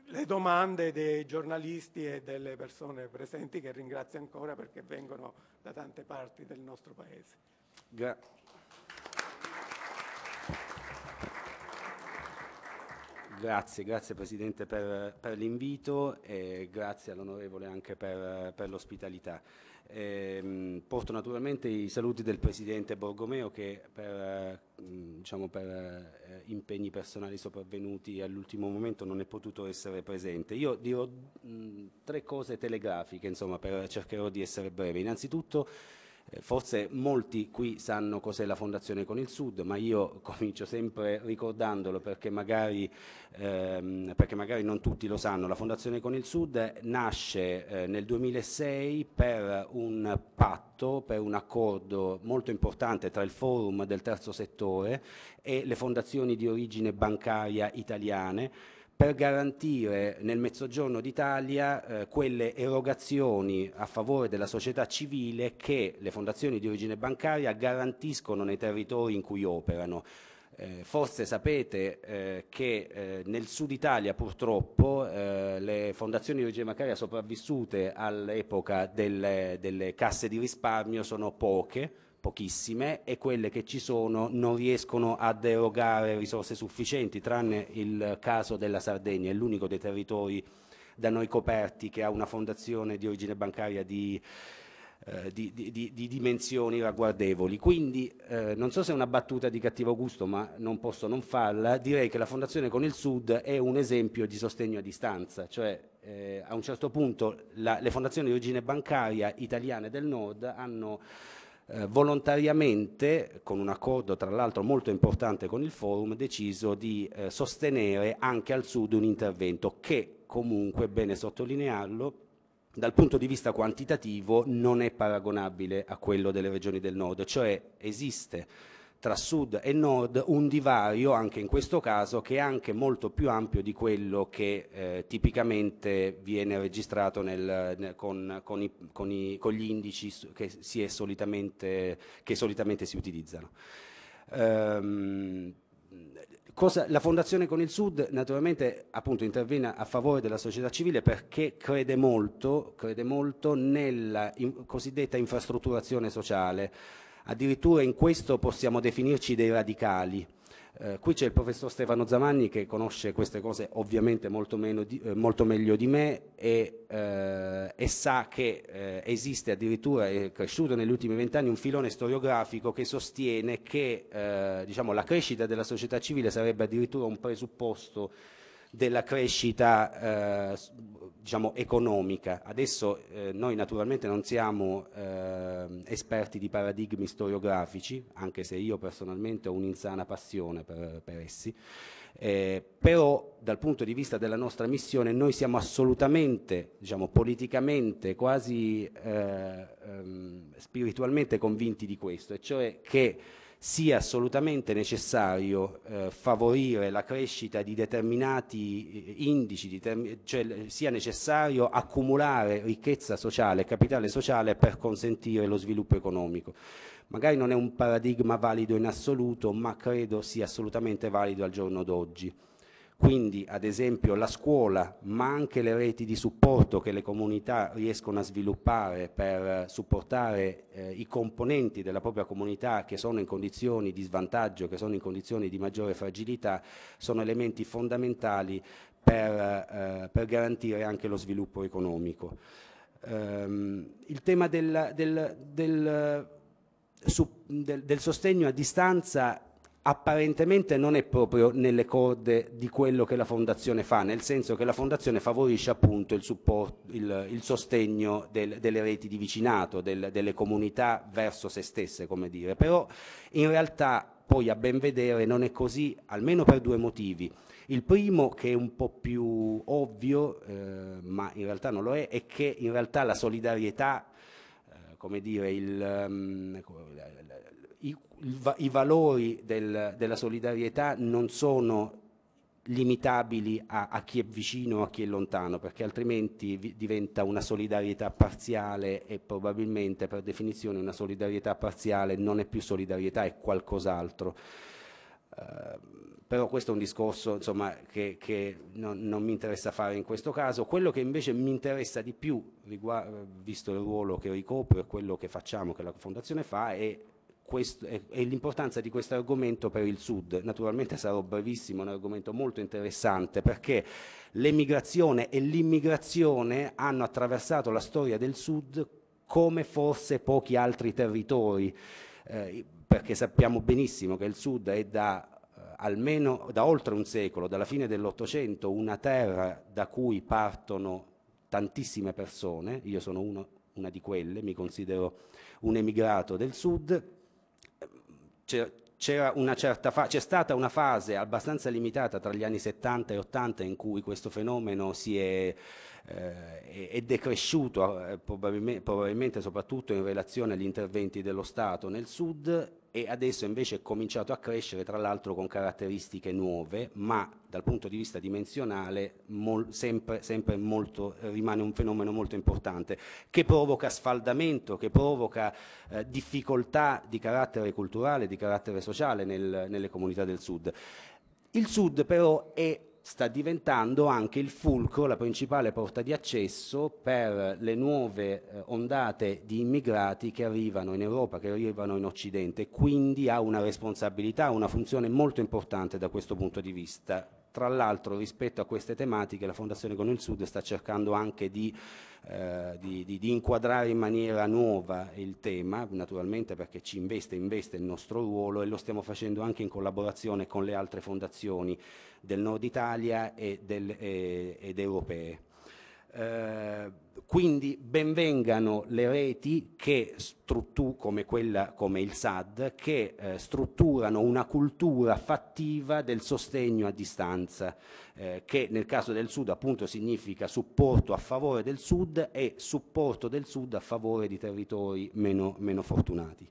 le domande dei giornalisti e delle persone presenti che ringrazio ancora perché vengono da tante parti del nostro Paese. Gra grazie, grazie Presidente per, per l'invito e grazie all'onorevole anche per, per l'ospitalità. Eh, porto naturalmente i saluti del Presidente Borgomeo che per, mm, diciamo, per eh, impegni personali sopravvenuti all'ultimo momento non è potuto essere presente. Io dirò mh, mm, tre cose telegrafiche, insomma, per, cercherò di essere breve. Innanzitutto eh, forse molti qui sanno cos'è la Fondazione con il Sud, ma io (laughs) comincio sempre ricordandolo perché magari, ehm, perché magari non tutti lo sanno. La Fondazione con il Sud nasce eh, nel 2006 per un patto, per un accordo molto importante tra il forum del terzo settore e le fondazioni di origine bancaria italiane per garantire nel mezzogiorno d'Italia eh, quelle erogazioni a favore della società civile che le fondazioni di origine bancaria garantiscono nei territori in cui operano. Eh, forse sapete eh, che eh, nel sud Italia purtroppo eh, le fondazioni di origine bancaria sopravvissute all'epoca delle, delle casse di risparmio sono poche, pochissime e quelle che ci sono non riescono ad erogare risorse sufficienti, tranne il caso della Sardegna, è l'unico dei territori da noi coperti che ha una fondazione di origine bancaria di, eh, di, di, di dimensioni ragguardevoli. Quindi eh, non so se è una battuta di cattivo gusto, ma non posso non farla, direi che la fondazione con il Sud è un esempio di sostegno a distanza, cioè eh, a un certo punto la, le fondazioni di origine bancaria italiane del Nord hanno eh, volontariamente, con un accordo tra l'altro molto importante con il forum, deciso di eh, sostenere anche al sud un intervento che comunque, è bene sottolinearlo, dal punto di vista quantitativo non è paragonabile a quello delle regioni del nord, cioè esiste tra sud e nord un divario anche in questo caso che è anche molto più ampio di quello che eh, tipicamente viene registrato nel, nel, con, con, i, con, i, con, gli indici che, solitamente, che solitamente, si utilizzano. Ehm, cosa, la Fondazione con il Sud naturalmente appunto, interviene a favore della società civile perché crede molto, crede molto nella in, cosiddetta infrastrutturazione sociale addirittura in questo possiamo definirci dei radicali. Eh, qui c'è il professor Stefano Zamanni che conosce queste cose ovviamente molto, di, eh, molto meglio di me e, eh, e sa che eh, esiste addirittura, è cresciuto negli ultimi vent'anni, un filone storiografico che sostiene che eh, diciamo, la crescita della società civile sarebbe addirittura un presupposto della crescita eh, diciamo, economica. Adesso eh, noi naturalmente non siamo eh, esperti di paradigmi storiografici, anche se io personalmente ho un'insana passione per, per essi, eh, però dal punto di vista della nostra missione noi siamo assolutamente, diciamo, politicamente, quasi eh, ehm, spiritualmente convinti di questo, e cioè che sia assolutamente necessario eh, favorire la crescita di determinati eh, indici, di cioè sia necessario accumulare ricchezza sociale, capitale sociale per consentire lo sviluppo economico. Magari non è un paradigma valido in assoluto, ma credo sia assolutamente valido al giorno d'oggi. Quindi ad esempio la scuola, ma anche le reti di supporto che le comunità riescono a sviluppare per eh, supportare eh, i componenti della propria comunità che sono in condizioni di svantaggio, che sono in condizioni di maggiore fragilità, sono elementi fondamentali per, eh, per garantire anche lo sviluppo economico. Um, il tema del, del, del, eh, su, del sostegno a distanza apparentemente non è proprio nelle corde di quello che la fondazione fa, nel senso che la fondazione favorisce appunto il, supporto, il, il sostegno del, delle reti di vicinato, del, delle comunità verso se stesse, come dire, però in realtà poi a ben vedere non è così, almeno per due motivi. Il primo, che è un po' più ovvio, eh, ma in realtà non lo è, è che in realtà la solidarietà, eh, come dire, il, um, i, i valori del, della solidarietà non sono limitabili a, a, chi è vicino o a chi è lontano, perché altrimenti diventa una solidarietà parziale e probabilmente per definizione una solidarietà parziale non è più solidarietà, è qualcos'altro. Eh, però questo è un discorso insomma, che, che non, non, mi interessa fare in questo caso. Quello che invece mi interessa di più, visto il ruolo che ricopro e quello che facciamo, che la Fondazione fa, è e eh, l'importanza di questo argomento per il Sud. Naturalmente sarò brevissimo, è un argomento molto interessante perché l'emigrazione e l'immigrazione hanno attraversato la storia del Sud come forse pochi altri territori, eh, perché sappiamo benissimo che il Sud è da eh, almeno da oltre un secolo, dalla fine dell'Ottocento, una terra da cui partono tantissime persone, io sono uno, una di quelle, mi considero un emigrato del sud, c'era una certa fa- c'è stata una fase abbastanza limitata tra gli anni 70 e 80 in cui questo fenomeno si è eh, è decresciuto eh, probabilmente, probabilmente soprattutto in relazione agli interventi dello Stato nel sud e adesso invece è cominciato a crescere tra l'altro con caratteristiche nuove ma dal punto di vista dimensionale mol, sempre, sempre molto, rimane un fenomeno molto importante che provoca sfaldamento, che provoca eh, difficoltà di carattere culturale, di carattere sociale nel, nelle comunità del sud. Il sud però è sta diventando anche il fulcro, la principale porta di accesso per le nuove eh, ondate di immigrati che arrivano in Europa, che arrivano in Occidente, quindi ha una responsabilità, una funzione molto importante da questo punto di vista. Tra l'altro rispetto a queste tematiche la Fondazione Con il Sud sta cercando anche di, eh, di, di, di inquadrare in maniera nuova il tema, naturalmente perché ci investe, investe il nostro ruolo e lo stiamo facendo anche in collaborazione con le altre fondazioni del Nord Italia e del, eh, ed europee. Eh, quindi benvengano le reti che come, quella, come il SAD, che eh, strutturano una cultura fattiva del sostegno a distanza, eh, che nel caso del Sud appunto significa supporto a favore del Sud e supporto del Sud a favore di territori meno, meno fortunati.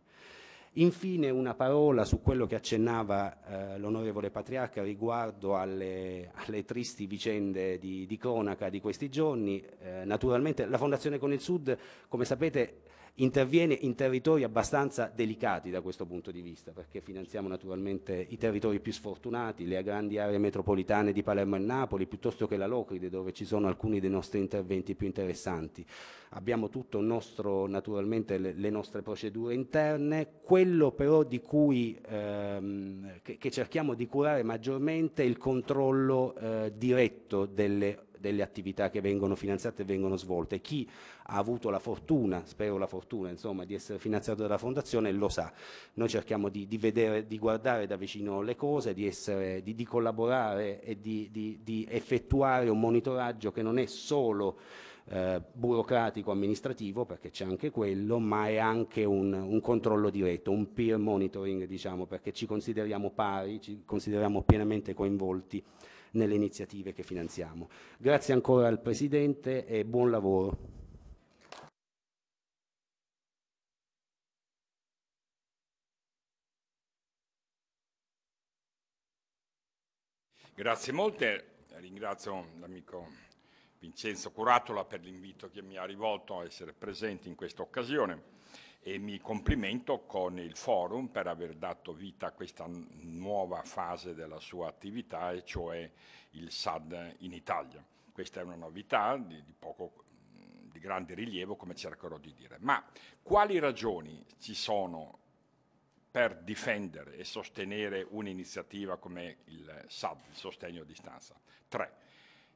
Infine una parola su quello che accennava eh, l'onorevole Patriarca riguardo alle, alle tristi vicende di, di, cronaca di questi giorni. Eh, naturalmente la Fondazione Con il Sud, come sapete, interviene in territori abbastanza delicati da questo punto di vista, perché finanziamo naturalmente i territori più sfortunati, le grandi aree metropolitane di Palermo e Napoli, piuttosto che la Locride, dove ci sono alcuni dei nostri interventi più interessanti. Abbiamo tutto nostro, naturalmente le, le, nostre procedure interne, quello però di cui, ehm, che, che, cerchiamo di curare maggiormente è il controllo eh, diretto delle delle attività che vengono finanziate e vengono svolte. Chi ha avuto la fortuna, spero la fortuna, insomma, di essere finanziato dalla Fondazione lo sa. Noi cerchiamo di, di, vedere, di guardare da vicino le cose, di, essere, di collaborare e di effettuare un monitoraggio che non è solo eh, burocratico amministrativo perché c'è anche quello ma è anche un, un, controllo diretto un peer monitoring diciamo perché ci consideriamo pari ci consideriamo pienamente coinvolti nelle iniziative che finanziamo. Grazie ancora al Presidente e buon lavoro. Grazie molte, ringrazio l'amico Vincenzo Curatola per l'invito che mi ha rivolto a essere presente in questa occasione e mi complimento con il forum per aver dato vita a questa nuova fase della sua attività e cioè il SAD in Italia. Questa è una novità di, di, poco, di grande rilievo come cercherò di dire. Ma quali ragioni ci sono per difendere e sostenere un'iniziativa come il SAD, il sostegno a distanza? Tre,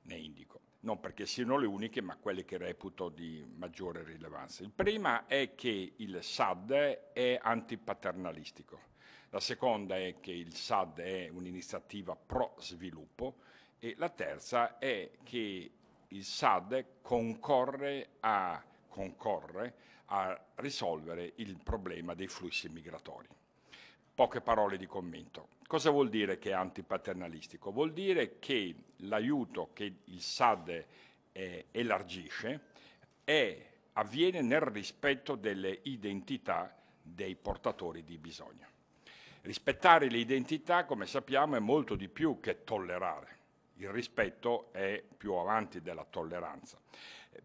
ne indico non perché siano le uniche, ma quelle che reputo di maggiore rilevanza. Il prima è che il SAD è antipaternalistico, la seconda è che il SAD è un'iniziativa pro sviluppo e la terza è che il SAD concorre a, concorre a risolvere il problema dei flussi migratori. Poche parole di commento. Cosa vuol dire che è antipaternalistico? Vuol dire che l'aiuto che il SAD eh, elargisce è, avviene nel rispetto delle identità dei portatori di bisogno. Rispettare le identità, come sappiamo, è molto di più che tollerare. Il rispetto è più avanti della tolleranza,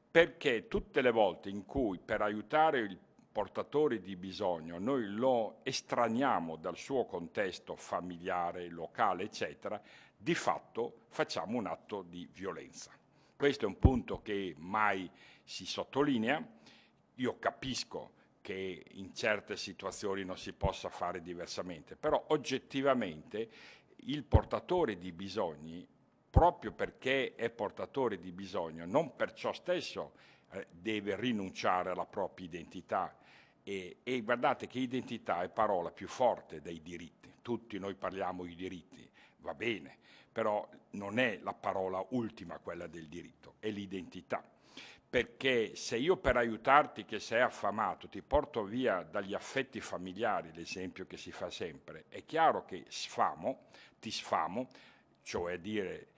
perché tutte le volte in cui per aiutare il portatori di bisogno, noi lo estraniamo dal suo contesto familiare, locale, eccetera, di fatto facciamo un atto di violenza. Questo è un punto che mai si sottolinea. Io capisco che in certe situazioni non si possa fare diversamente, però oggettivamente il portatore di bisogni, proprio perché è portatore di bisogno, non per ciò stesso eh, deve rinunciare alla propria identità, e, e, guardate che identità è parola più forte dei diritti. Tutti noi parliamo di diritti, va bene, però non è la parola ultima quella del diritto, è l'identità. Perché se io per aiutarti che sei affamato ti porto via dagli affetti familiari, l'esempio che si fa sempre, è chiaro che sfamo, ti sfamo, cioè dire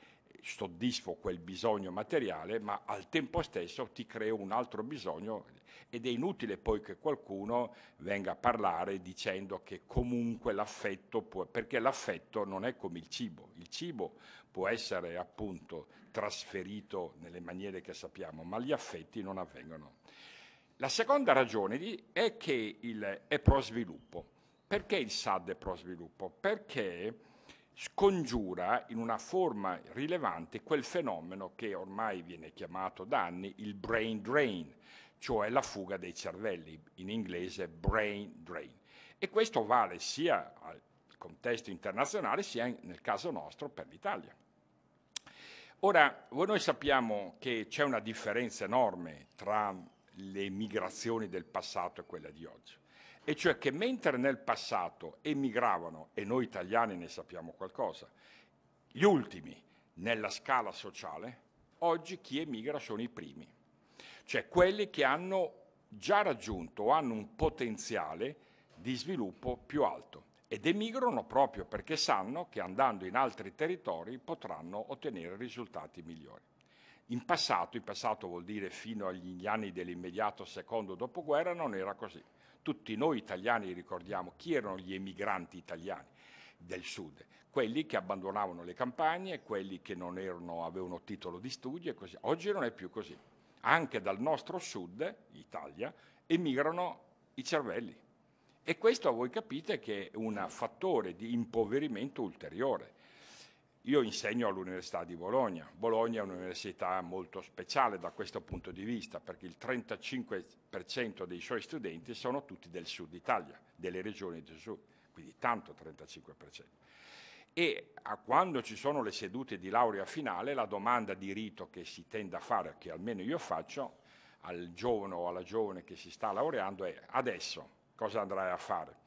soddisfo quel bisogno materiale, ma al tempo stesso ti creo un altro bisogno ed è inutile poi che qualcuno venga a parlare dicendo che comunque l'affetto può, perché l'affetto non è come il cibo, il cibo può essere appunto trasferito nelle maniere che sappiamo, ma gli affetti non avvengono. La seconda ragione è che il, è pro sviluppo. Perché il SAD è pro sviluppo? Perché scongiura in una forma rilevante quel fenomeno che ormai viene chiamato da anni il brain drain, cioè la fuga dei cervelli, in inglese brain drain. E questo vale sia al contesto internazionale sia nel caso nostro per l'Italia. Ora, noi sappiamo che c'è una differenza enorme tra le migrazioni del passato e quelle di oggi. E cioè che mentre nel passato emigravano, e noi italiani ne sappiamo qualcosa, gli ultimi nella scala sociale, oggi chi emigra sono i primi cioè quelli che hanno già raggiunto o hanno un potenziale di sviluppo più alto ed emigrano proprio perché sanno che andando in altri territori potranno ottenere risultati migliori. In passato, in passato vuol dire fino agli anni dell'immediato secondo dopoguerra, non era così. Tutti noi italiani ricordiamo chi erano gli emigranti italiani del sud, quelli che abbandonavano le campagne, quelli che non erano, avevano titolo di studio e così. Oggi non è più così anche dal nostro sud, Italia, emigrano i cervelli. E questo voi capite che è un fattore di impoverimento ulteriore. Io insegno all'Università di Bologna. Bologna è un'università molto speciale da questo punto di vista perché il 35% dei suoi studenti sono tutti del sud Italia, delle regioni del sud, quindi tanto 35% e quando ci sono le sedute di laurea finale la domanda di rito che si tende a fare, che almeno io faccio, al giovane o alla giovane che si sta laureando è adesso cosa andrai a fare?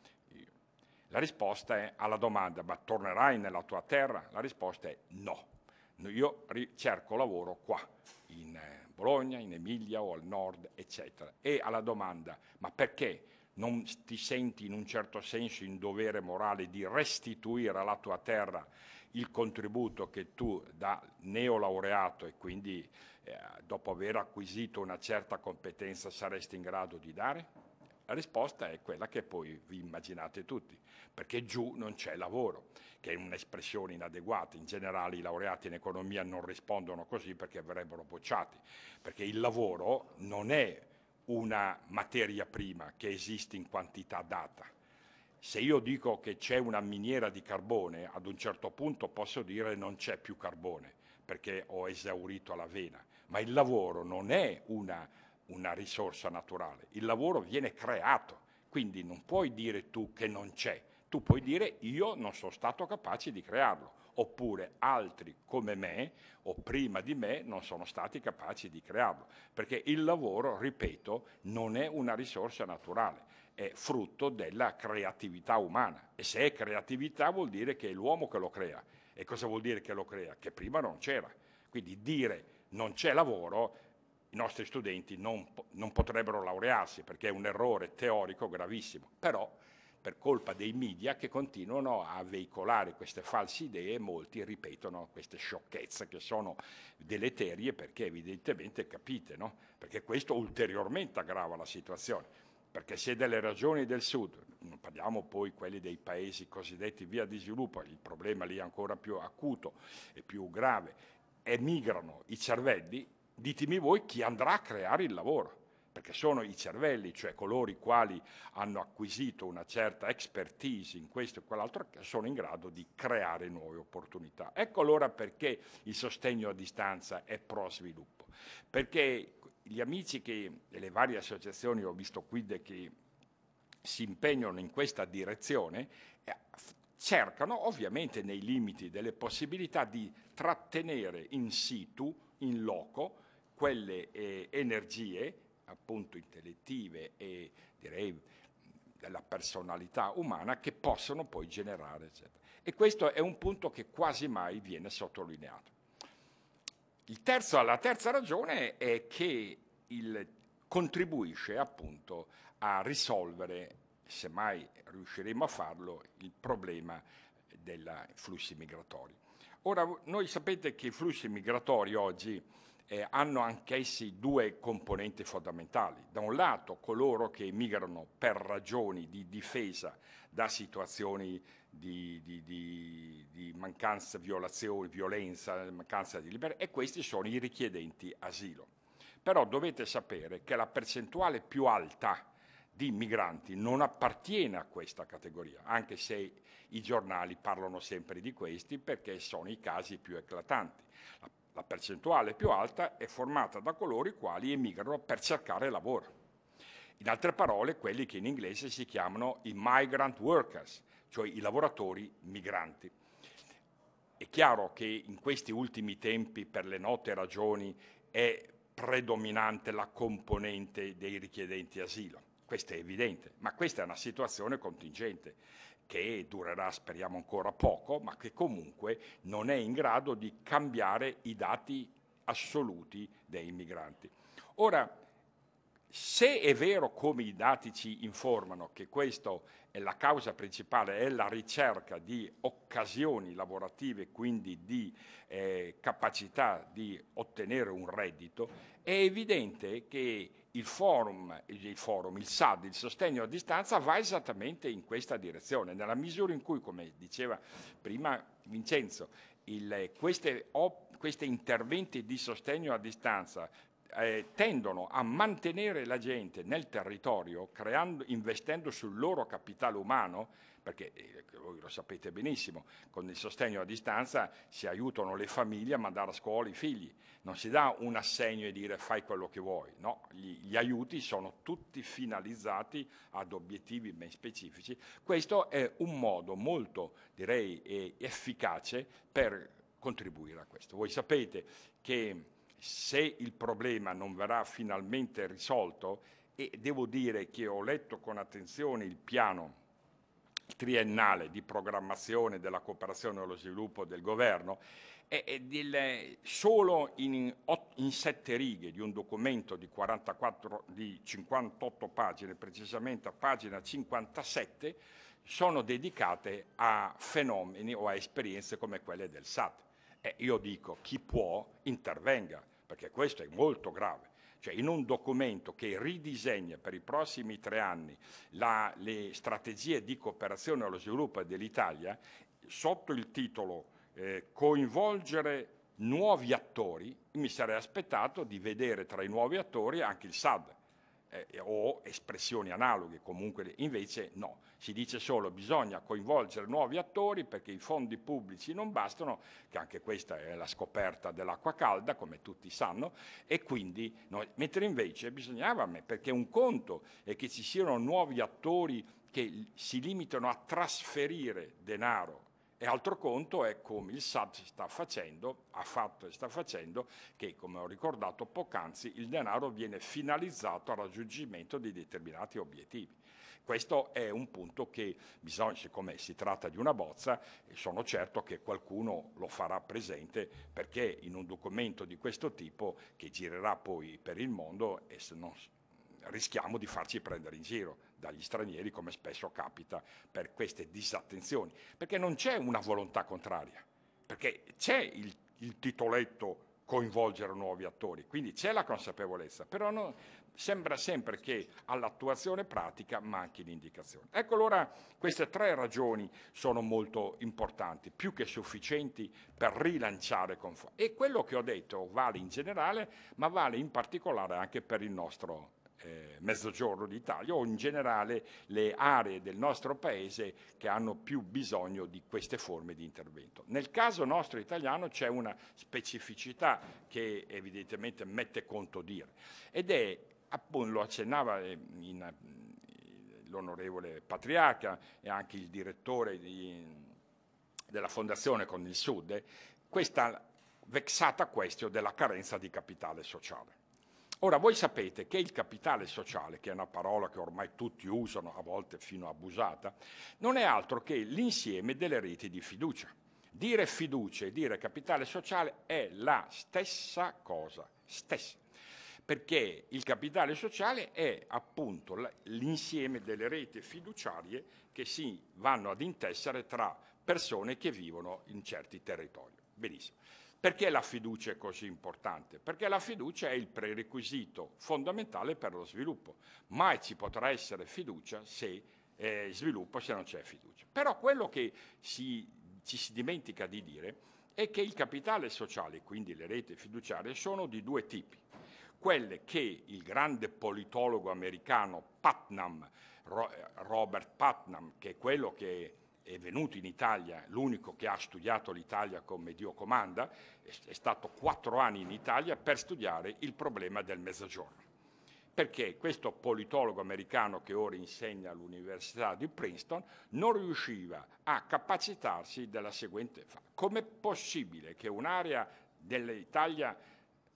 La risposta è alla domanda, ma tornerai nella tua terra? La risposta è no. Io cerco lavoro qua, in eh, Bologna, in Emilia o al nord, eccetera. E alla domanda, ma perché? non ti senti in un certo senso in dovere morale di restituire alla tua terra il contributo che tu da neolaureato e quindi eh, dopo aver acquisito una certa competenza saresti in grado di dare? La risposta è quella che poi vi immaginate tutti, perché giù non c'è lavoro, che è un'espressione inadeguata. In generale i laureati in economia non rispondono così perché verrebbero bocciati, perché il lavoro non è una materia prima che esiste in quantità data. Se io dico che c'è una miniera di carbone, ad un certo punto posso dire non c'è più carbone perché ho esaurito la vena, ma il lavoro non è una, una risorsa naturale, il lavoro viene creato, quindi non puoi dire tu che non c'è, tu puoi dire io non sono stato capace di crearlo oppure altri come me o prima di me non sono stati capaci di crearlo, perché il lavoro, ripeto, non è una risorsa naturale, è frutto della creatività umana e se è creatività vuol dire che è l'uomo che lo crea. E cosa vuol dire che lo crea? Che prima non c'era. Quindi dire non c'è lavoro i nostri studenti non, non, potrebbero laurearsi perché è un errore teorico gravissimo, però per colpa dei media che continuano a veicolare queste false idee e molti ripetono queste sciocchezze che sono deleterie perché evidentemente capite, no? perché questo ulteriormente aggrava la situazione, perché se delle ragioni del sud, non parliamo poi quelli dei paesi cosiddetti via di sviluppo, il problema lì è ancora più acuto e più grave, emigrano i cervelli, ditemi voi chi andrà a creare il lavoro perché sono i cervelli, cioè coloro i quali hanno acquisito una certa expertise in questo e quell'altro, che sono in grado di creare nuove opportunità. Ecco allora perché il sostegno a distanza è pro sviluppo, perché gli amici che, e le varie associazioni, ho visto qui, che si impegnano in questa direzione, eh, cercano ovviamente nei limiti delle possibilità di trattenere in situ, in loco, quelle eh, energie appunto intellettive e direi della personalità umana che possono poi generare. Eccetera. E questo è un punto che quasi mai viene sottolineato. Terzo, la terza ragione è che il, contribuisce appunto a risolvere, semmai riusciremo a farlo, il problema dei flussi migratori. Ora, noi sapete che i flussi migratori oggi eh, hanno anch'essi due componenti fondamentali. Da un lato coloro che emigrano per ragioni di difesa da situazioni di, di, di, di mancanza, violazione, violenza, mancanza di libertà e questi sono i richiedenti asilo. Però dovete sapere che la percentuale più alta di migranti non appartiene a questa categoria, anche se i giornali parlano sempre di questi perché sono i casi più eclatanti. La la percentuale più alta è formata da coloro i quali emigrano per cercare lavoro. In altre parole, quelli che in inglese si chiamano i migrant workers, cioè i lavoratori migranti. È chiaro che in questi ultimi tempi, per le note ragioni, è predominante la componente dei richiedenti asilo. Questo è evidente, ma questa è una situazione contingente che durerà speriamo ancora poco, ma che comunque non è in grado di cambiare i dati assoluti dei migranti. Ora, se è vero come i dati ci informano che questa è la causa principale, è la ricerca di occasioni lavorative, quindi di eh, capacità di ottenere un reddito, è evidente che il forum, il, forum, il SAD, il sostegno a distanza, va esattamente in questa direzione, nella misura in cui, come diceva prima Vincenzo, il, queste, op, questi interventi di sostegno a distanza eh, tendono a mantenere la gente nel territorio, creando, investendo sul loro capitale umano, perché eh, voi lo sapete benissimo, con il sostegno a distanza si aiutano le famiglie a mandare a scuola i figli, non si dà un assegno e dire fai quello che vuoi, no, gli, gli aiuti sono tutti finalizzati ad obiettivi ben specifici. Questo è un modo molto, direi, efficace per contribuire a questo. Voi sapete che se il problema non verrà finalmente risolto, e devo dire che ho letto con attenzione il piano triennale di programmazione della cooperazione allo sviluppo del governo e, e delle, solo in, in, sette righe di un documento di, 44, di 58 pagine, precisamente a pagina 57, sono dedicate a fenomeni o a esperienze come quelle del SAT. E io dico, chi può intervenga, perché questo è molto grave cioè in un documento che ridisegna per i prossimi tre anni la, le strategie di cooperazione allo sviluppo dell'Italia, sotto il titolo eh, coinvolgere nuovi attori, mi sarei aspettato di vedere tra i nuovi attori anche il SAD, eh, o espressioni analoghe, comunque invece no, si dice solo bisogna coinvolgere nuovi attori perché i fondi pubblici non bastano, che anche questa è la scoperta dell'acqua calda, come tutti sanno, e quindi no, mentre invece bisognava, perché un conto è che ci siano nuovi attori che si limitano a trasferire denaro e altro conto è come il SAD sta facendo, ha fatto e sta facendo, che come ho ricordato poc'anzi, il denaro viene finalizzato al raggiungimento di determinati obiettivi. Questo è un punto che bisogna, siccome si tratta di una bozza, sono certo che qualcuno lo farà presente perché in un documento di questo tipo che girerà poi per il mondo rischiamo di farci prendere in giro dagli stranieri, come spesso capita per queste disattenzioni, perché non c'è una volontà contraria, perché c'è il, il titoletto coinvolgere nuovi attori, quindi c'è la consapevolezza, però non, sembra sempre che all'attuazione pratica manchi l'indicazione. Ecco allora queste tre ragioni sono molto importanti, più che sufficienti per rilanciare con forza. E quello che ho detto vale in generale, ma vale in particolare anche per il nostro eh, mezzogiorno d'Italia o in generale le aree del nostro paese che hanno più bisogno di queste forme di intervento. Nel caso nostro italiano c'è una specificità che evidentemente mette conto dire ed è, appunto, lo accennava eh, in, in, eh, l'onorevole Patriarca e anche il direttore di, della Fondazione con il Sud, eh, questa vexata questione della carenza di capitale sociale. Ora, voi sapete che il capitale sociale, che è una parola che ormai tutti usano, a volte fino abusata, non è altro che l'insieme delle reti di fiducia. Dire fiducia e dire capitale sociale è la stessa cosa, stessa, perché il capitale sociale è appunto l'insieme delle reti fiduciarie che si vanno ad intessere tra persone che vivono in certi territori. Benissimo. Perché la fiducia è così importante? Perché la fiducia è il prerequisito fondamentale per lo sviluppo. Mai ci potrà essere fiducia se eh, sviluppo se non c'è fiducia. Però quello che si, ci si dimentica di dire è che il capitale sociale, quindi le reti fiduciarie, sono di due tipi. Quelle che il grande politologo americano Putnam, Robert Putnam, che è quello che è venuto in Italia, l'unico che ha studiato l'Italia come Dio comanda, è stato quattro anni in Italia per studiare il problema del mezzogiorno. Perché questo politologo americano che ora insegna all'Università di Princeton non riusciva a capacitarsi della seguente fa. Com'è possibile che un'area dell'Italia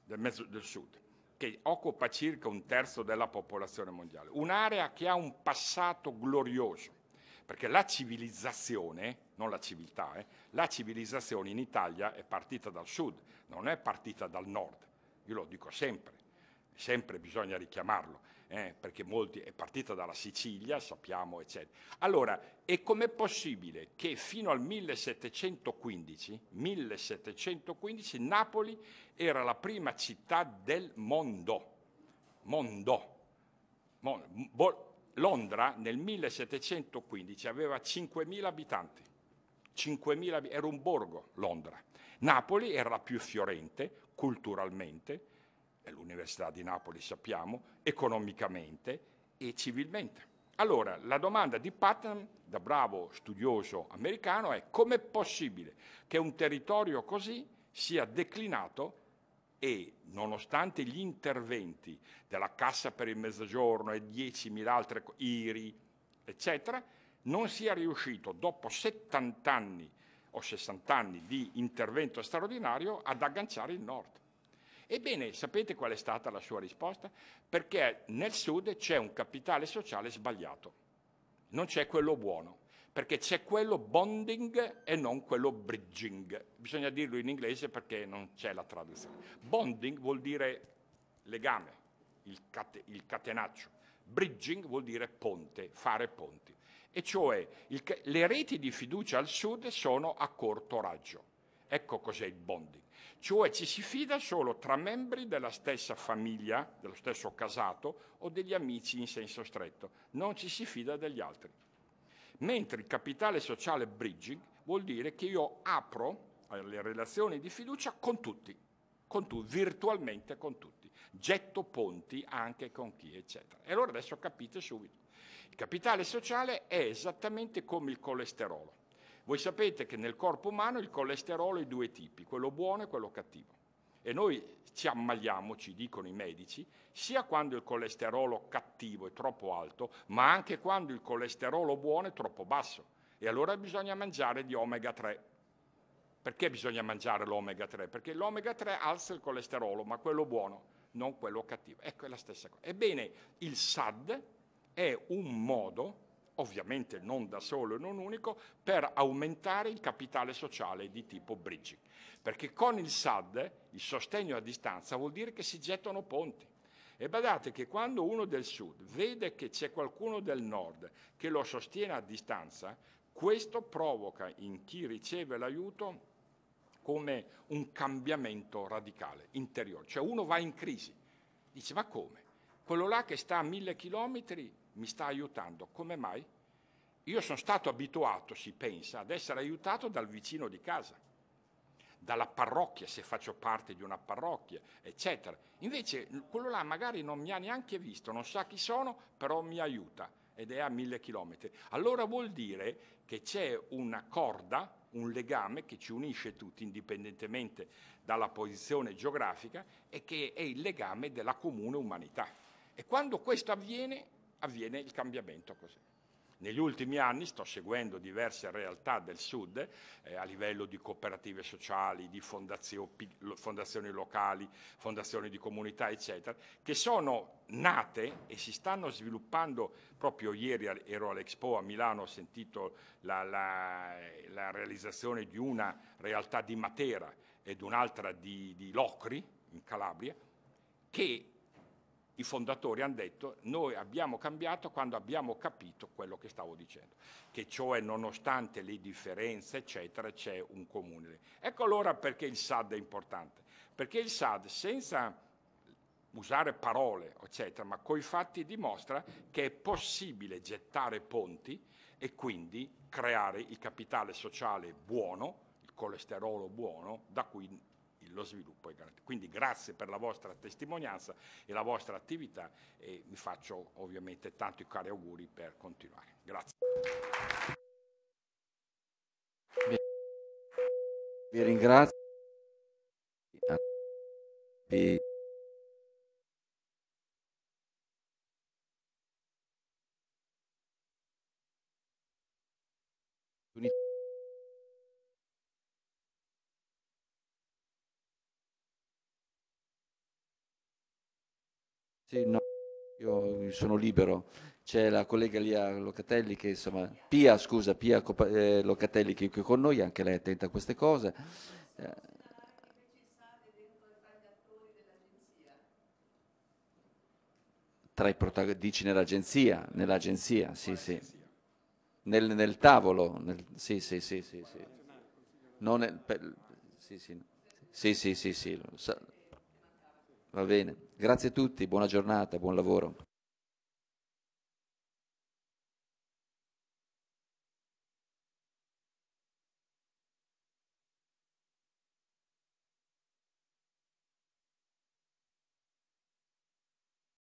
del, mezzo, del sud, che occupa circa un terzo della popolazione mondiale, un'area che ha un passato glorioso, perché la civilizzazione, non la civiltà, eh, la civilizzazione in Italia è partita dal sud, non è partita dal nord, io lo dico sempre, sempre bisogna richiamarlo, eh, perché molti, è partita dalla Sicilia, sappiamo, eccetera. Allora, e com'è possibile che fino al 1715, 1715 Napoli era la prima città del mondo? Mondo. Mon, Londra nel 1715 aveva 5.000 abitanti, 5.000, era un borgo Londra. Napoli era più fiorente culturalmente, e l'Università di Napoli sappiamo, economicamente e civilmente. Allora, la domanda di Patton, da bravo studioso americano, è com'è possibile che un territorio così sia declinato e nonostante gli interventi della Cassa per il Mezzogiorno e 10.000 altre IRI, eccetera, non sia riuscito dopo 70 anni o 60 anni di intervento straordinario ad agganciare il nord. Ebbene, sapete qual è stata la sua risposta? Perché nel sud c'è un capitale sociale sbagliato, non c'è quello buono perché c'è quello bonding e non quello bridging. Bisogna dirlo in inglese perché non c'è la traduzione. Bonding vuol dire legame, il, cate, il catenaccio. Bridging vuol dire ponte, fare ponti. E cioè il, le reti di fiducia al sud sono a corto raggio. Ecco cos'è il bonding. Cioè ci si fida solo tra membri della stessa famiglia, dello stesso casato o degli amici in senso stretto. Non ci si fida degli altri mentre il capitale sociale bridging vuol dire che io apro eh, le relazioni di fiducia con tutti, con tu, virtualmente con tutti, getto ponti anche con chi, eccetera. E allora adesso capite subito. Il capitale sociale è esattamente come il colesterolo. Voi sapete che nel corpo umano il colesterolo è di due tipi, quello buono e quello cattivo e noi ci ammaliamo, ci dicono i medici, sia quando il colesterolo cattivo è troppo alto, ma anche quando il colesterolo buono è troppo basso. E allora bisogna mangiare di omega 3. Perché bisogna mangiare l'omega 3? Perché l'omega 3 alza il colesterolo, ma quello buono, non quello cattivo. Ecco, è la stessa cosa. Ebbene, il SAD è un modo, ovviamente non da solo e non unico, per aumentare il capitale sociale di tipo bridging perché con il SAD, il sostegno a distanza, vuol dire che si gettano ponti. E badate che quando uno del sud vede che c'è qualcuno del nord che lo sostiene a distanza, questo provoca in chi riceve l'aiuto come un cambiamento radicale, interiore. Cioè uno va in crisi, dice ma come? Quello là che sta a mille chilometri mi sta aiutando, come mai? Io sono stato abituato, si pensa, ad essere aiutato dal vicino di casa dalla parrocchia, se faccio parte di una parrocchia, eccetera. Invece quello là magari non mi ha neanche visto, non sa chi sono, però mi aiuta ed è a mille chilometri. Allora vuol dire che c'è una corda, un legame che ci unisce tutti, indipendentemente dalla posizione geografica, e che è il legame della comune umanità. E quando questo avviene, avviene il cambiamento così. Negli ultimi anni sto seguendo diverse realtà del Sud eh, a livello di cooperative sociali, di fondazio, fondazioni locali, fondazioni di comunità, eccetera, che sono nate e si stanno sviluppando. Proprio ieri ero all'Expo a Milano, ho sentito la, la, la realizzazione di una realtà di Matera ed un'altra di, di Locri, in Calabria, che i fondatori hanno detto noi abbiamo cambiato quando abbiamo capito quello che stavo dicendo, che cioè nonostante le differenze eccetera c'è un comune. Ecco allora perché il SAD è importante, perché il SAD senza usare parole eccetera, ma coi fatti dimostra che è possibile gettare ponti e quindi creare il capitale sociale buono, il colesterolo buono, da cui lo sviluppo è garantito. Quindi grazie per la vostra testimonianza e la vostra attività e vi faccio ovviamente tanti cari auguri per continuare. Grazie. Vi ringrazio. Sì, no, io sono libero. C'è la collega Lia Locatelli che insomma, Pia, scusa, Pia Copa, eh, Locatelli che è qui con noi, anche lei è attenta a queste cose. tra i protagonisti nell'agenzia, nell'agenzia, sì, sì. Nel, nel tavolo, nel, sì, sì, sì, sì, sì. Non è, per, sì, sì, sì, sì, sì, sì, va bene. Grazie a tutti, buona giornata, buon lavoro.